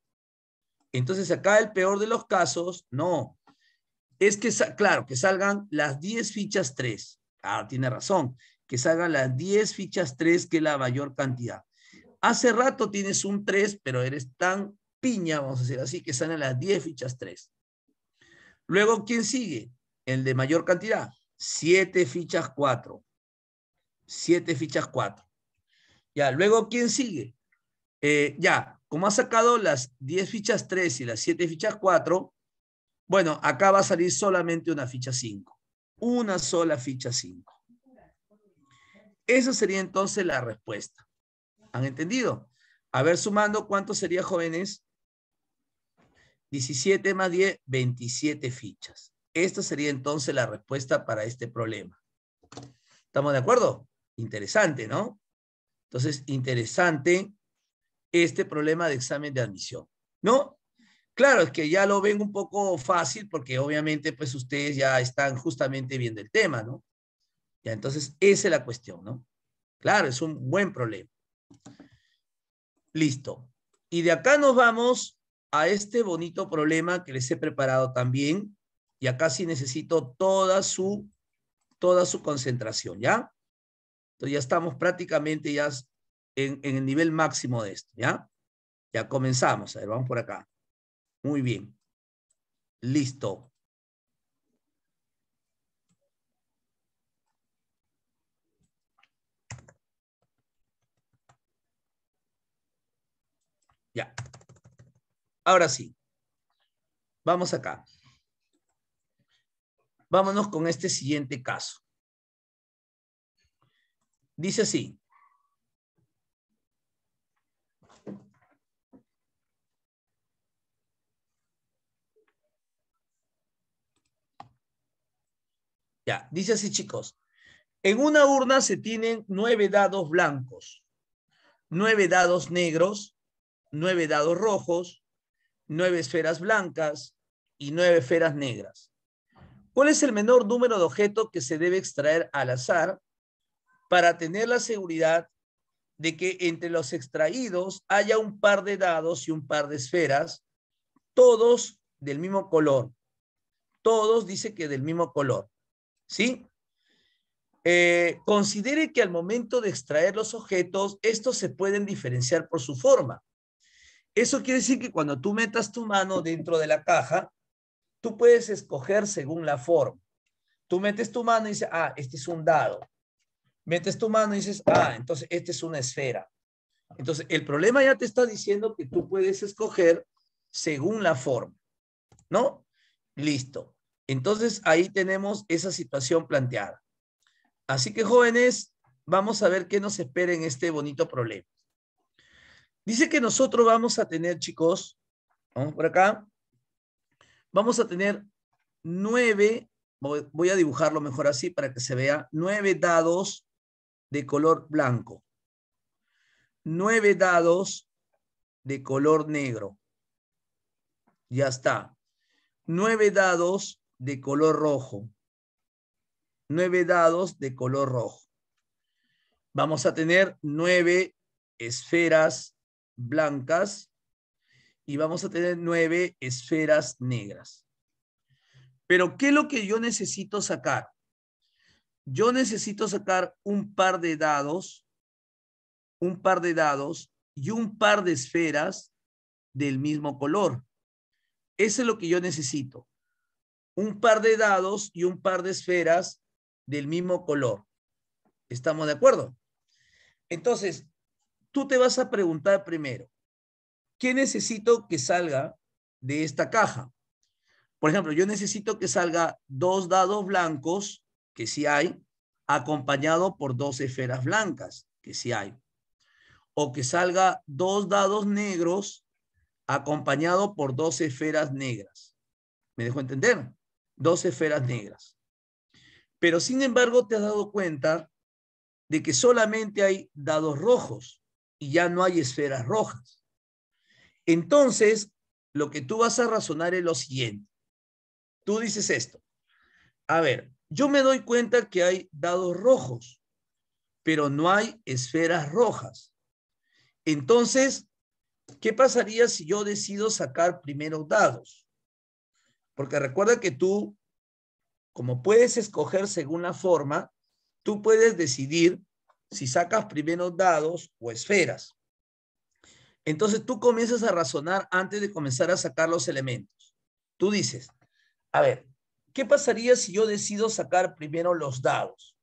[SPEAKER 1] Entonces acá el peor de los casos, no. Es que, claro, que salgan las 10 fichas 3. Ah, tiene razón. Que salgan las 10 fichas 3 que es la mayor cantidad. Hace rato tienes un 3, pero eres tan piña, vamos a decir así, que salen las 10 fichas 3. Luego, ¿quién sigue? El de mayor cantidad. Siete fichas cuatro. Siete fichas cuatro. Ya, luego, ¿quién sigue? Eh, ya, como ha sacado las diez fichas tres y las siete fichas cuatro, bueno, acá va a salir solamente una ficha cinco. Una sola ficha cinco. Esa sería entonces la respuesta. ¿Han entendido? A ver, sumando, ¿cuánto sería, jóvenes? 17 más 10, 27 fichas. Esta sería entonces la respuesta para este problema. ¿Estamos de acuerdo? Interesante, ¿no? Entonces, interesante este problema de examen de admisión, ¿no? Claro, es que ya lo ven un poco fácil porque obviamente pues ustedes ya están justamente viendo el tema, ¿no? Ya, entonces, esa es la cuestión, ¿no? Claro, es un buen problema. Listo. Y de acá nos vamos a este bonito problema que les he preparado también, y acá sí necesito toda su, toda su concentración, ¿ya? Entonces ya estamos prácticamente ya en, en el nivel máximo de esto, ¿ya? Ya comenzamos, a ver, vamos por acá. Muy bien. Listo. Ya. Ahora sí. Vamos acá. Vámonos con este siguiente caso. Dice así. Ya, dice así chicos. En una urna se tienen nueve dados blancos, nueve dados negros, nueve dados rojos, nueve esferas blancas y nueve esferas negras. ¿Cuál es el menor número de objetos que se debe extraer al azar para tener la seguridad de que entre los extraídos haya un par de dados y un par de esferas, todos del mismo color? Todos dice que del mismo color. ¿Sí? Eh, considere que al momento de extraer los objetos, estos se pueden diferenciar por su forma. Eso quiere decir que cuando tú metas tu mano dentro de la caja, Tú puedes escoger según la forma. Tú metes tu mano y dices, ah, este es un dado. Metes tu mano y dices, ah, entonces este es una esfera. Entonces, el problema ya te está diciendo que tú puedes escoger según la forma, ¿no? Listo. Entonces, ahí tenemos esa situación planteada. Así que, jóvenes, vamos a ver qué nos espera en este bonito problema. Dice que nosotros vamos a tener, chicos, vamos por acá, vamos a tener nueve, voy a dibujarlo mejor así para que se vea, nueve dados de color blanco, nueve dados de color negro. Ya está. Nueve dados de color rojo. Nueve dados de color rojo. Vamos a tener nueve esferas blancas y vamos a tener nueve esferas negras. Pero, ¿qué es lo que yo necesito sacar? Yo necesito sacar un par de dados, un par de dados y un par de esferas del mismo color. Eso es lo que yo necesito. Un par de dados y un par de esferas del mismo color. ¿Estamos de acuerdo? Entonces, tú te vas a preguntar primero, ¿qué necesito que salga de esta caja? Por ejemplo, yo necesito que salga dos dados blancos, que sí hay, acompañado por dos esferas blancas, que sí hay. O que salga dos dados negros acompañado por dos esferas negras. ¿Me dejo entender? Dos esferas negras. Pero sin embargo, te has dado cuenta de que solamente hay dados rojos y ya no hay esferas rojas. Entonces, lo que tú vas a razonar es lo siguiente. Tú dices esto. A ver, yo me doy cuenta que hay dados rojos, pero no hay esferas rojas. Entonces, ¿qué pasaría si yo decido sacar primeros dados? Porque recuerda que tú, como puedes escoger según la forma, tú puedes decidir si sacas primeros dados o esferas. Entonces tú comienzas a razonar antes de comenzar a sacar los elementos. Tú dices, a ver, ¿qué pasaría si yo decido sacar primero los dados?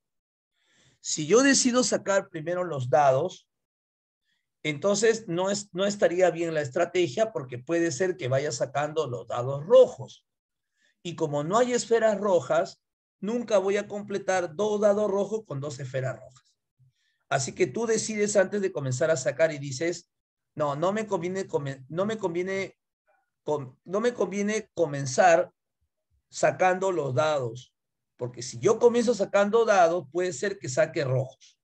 [SPEAKER 1] Si yo decido sacar primero los dados, entonces no, es, no estaría bien la estrategia porque puede ser que vaya sacando los dados rojos. Y como no hay esferas rojas, nunca voy a completar dos dados rojos con dos esferas rojas. Así que tú decides antes de comenzar a sacar y dices, no, no me conviene, no me conviene, no me conviene comenzar sacando los dados, porque si yo comienzo sacando dados, puede ser que saque rojos.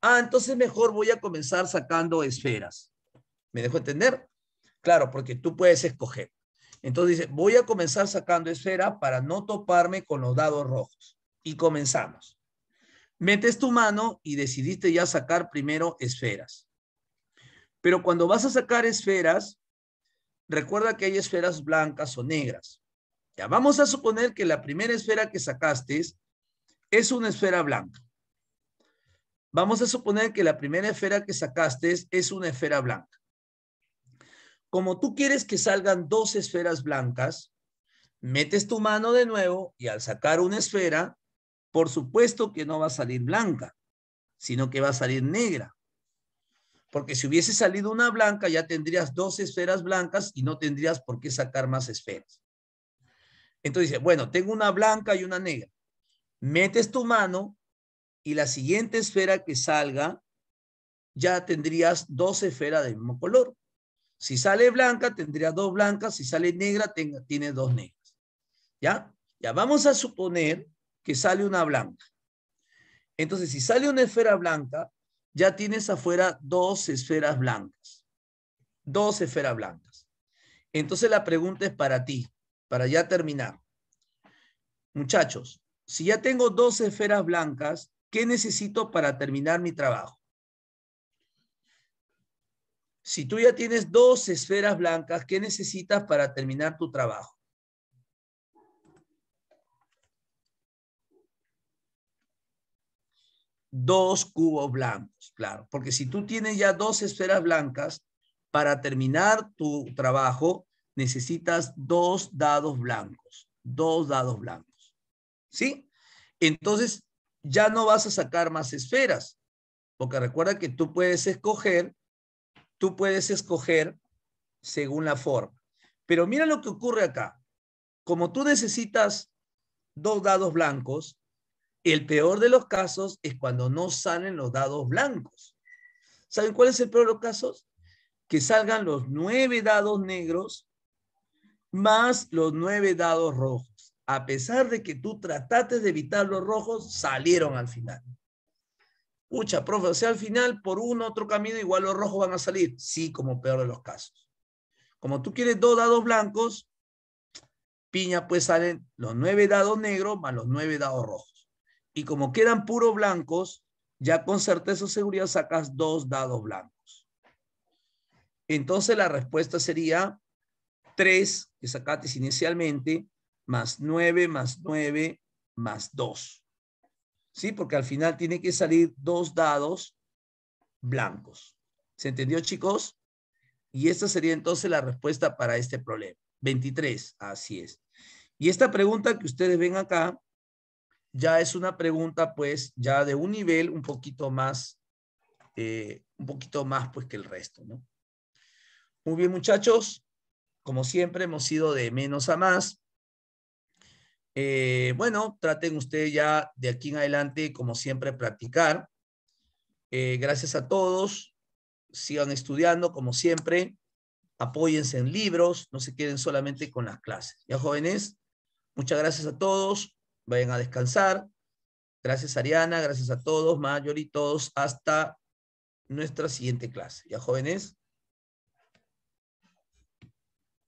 [SPEAKER 1] Ah, entonces mejor voy a comenzar sacando esferas. ¿Me dejo entender? Claro, porque tú puedes escoger. Entonces dice, voy a comenzar sacando esfera para no toparme con los dados rojos. Y comenzamos. Metes tu mano y decidiste ya sacar primero esferas. Pero cuando vas a sacar esferas, recuerda que hay esferas blancas o negras. Ya, vamos a suponer que la primera esfera que sacaste es una esfera blanca. Vamos a suponer que la primera esfera que sacaste es una esfera blanca. Como tú quieres que salgan dos esferas blancas, metes tu mano de nuevo y al sacar una esfera, por supuesto que no va a salir blanca, sino que va a salir negra porque si hubiese salido una blanca ya tendrías dos esferas blancas y no tendrías por qué sacar más esferas. Entonces bueno, tengo una blanca y una negra. Metes tu mano y la siguiente esfera que salga ya tendrías dos esferas del mismo color. Si sale blanca, tendrías dos blancas. Si sale negra, tiene dos negras. ¿Ya? Ya vamos a suponer que sale una blanca. Entonces, si sale una esfera blanca, ya tienes afuera dos esferas blancas. Dos esferas blancas. Entonces la pregunta es para ti, para ya terminar. Muchachos, si ya tengo dos esferas blancas, ¿qué necesito para terminar mi trabajo? Si tú ya tienes dos esferas blancas, ¿qué necesitas para terminar tu trabajo? dos cubos blancos, claro, porque si tú tienes ya dos esferas blancas, para terminar tu trabajo necesitas dos dados blancos, dos dados blancos, ¿sí? Entonces ya no vas a sacar más esferas, porque recuerda que tú puedes escoger, tú puedes escoger según la forma. Pero mira lo que ocurre acá. Como tú necesitas dos dados blancos, el peor de los casos es cuando no salen los dados blancos. ¿Saben cuál es el peor de los casos? Que salgan los nueve dados negros más los nueve dados rojos. A pesar de que tú trataste de evitar los rojos, salieron al final. Pucha, profe, o sea, al final, por un otro camino, igual los rojos van a salir. Sí, como peor de los casos. Como tú quieres dos dados blancos, piña, pues salen los nueve dados negros más los nueve dados rojos y como quedan puros blancos, ya con certeza o seguridad sacas dos dados blancos. Entonces la respuesta sería 3, que sacaste inicialmente, más 9, más 9, más 2. ¿Sí? Porque al final tiene que salir dos dados blancos. ¿Se entendió, chicos? Y esta sería entonces la respuesta para este problema. 23, así es. Y esta pregunta que ustedes ven acá ya es una pregunta pues ya de un nivel un poquito más, eh, un poquito más pues que el resto, ¿no? Muy bien muchachos, como siempre hemos ido de menos a más. Eh, bueno, traten ustedes ya de aquí en adelante, como siempre, practicar. Eh, gracias a todos. Sigan estudiando, como siempre. Apóyense en libros, no se queden solamente con las clases. Ya jóvenes, muchas gracias a todos. Vayan a descansar. Gracias Ariana, gracias a todos, Mayor y todos. Hasta nuestra siguiente clase. Ya jóvenes.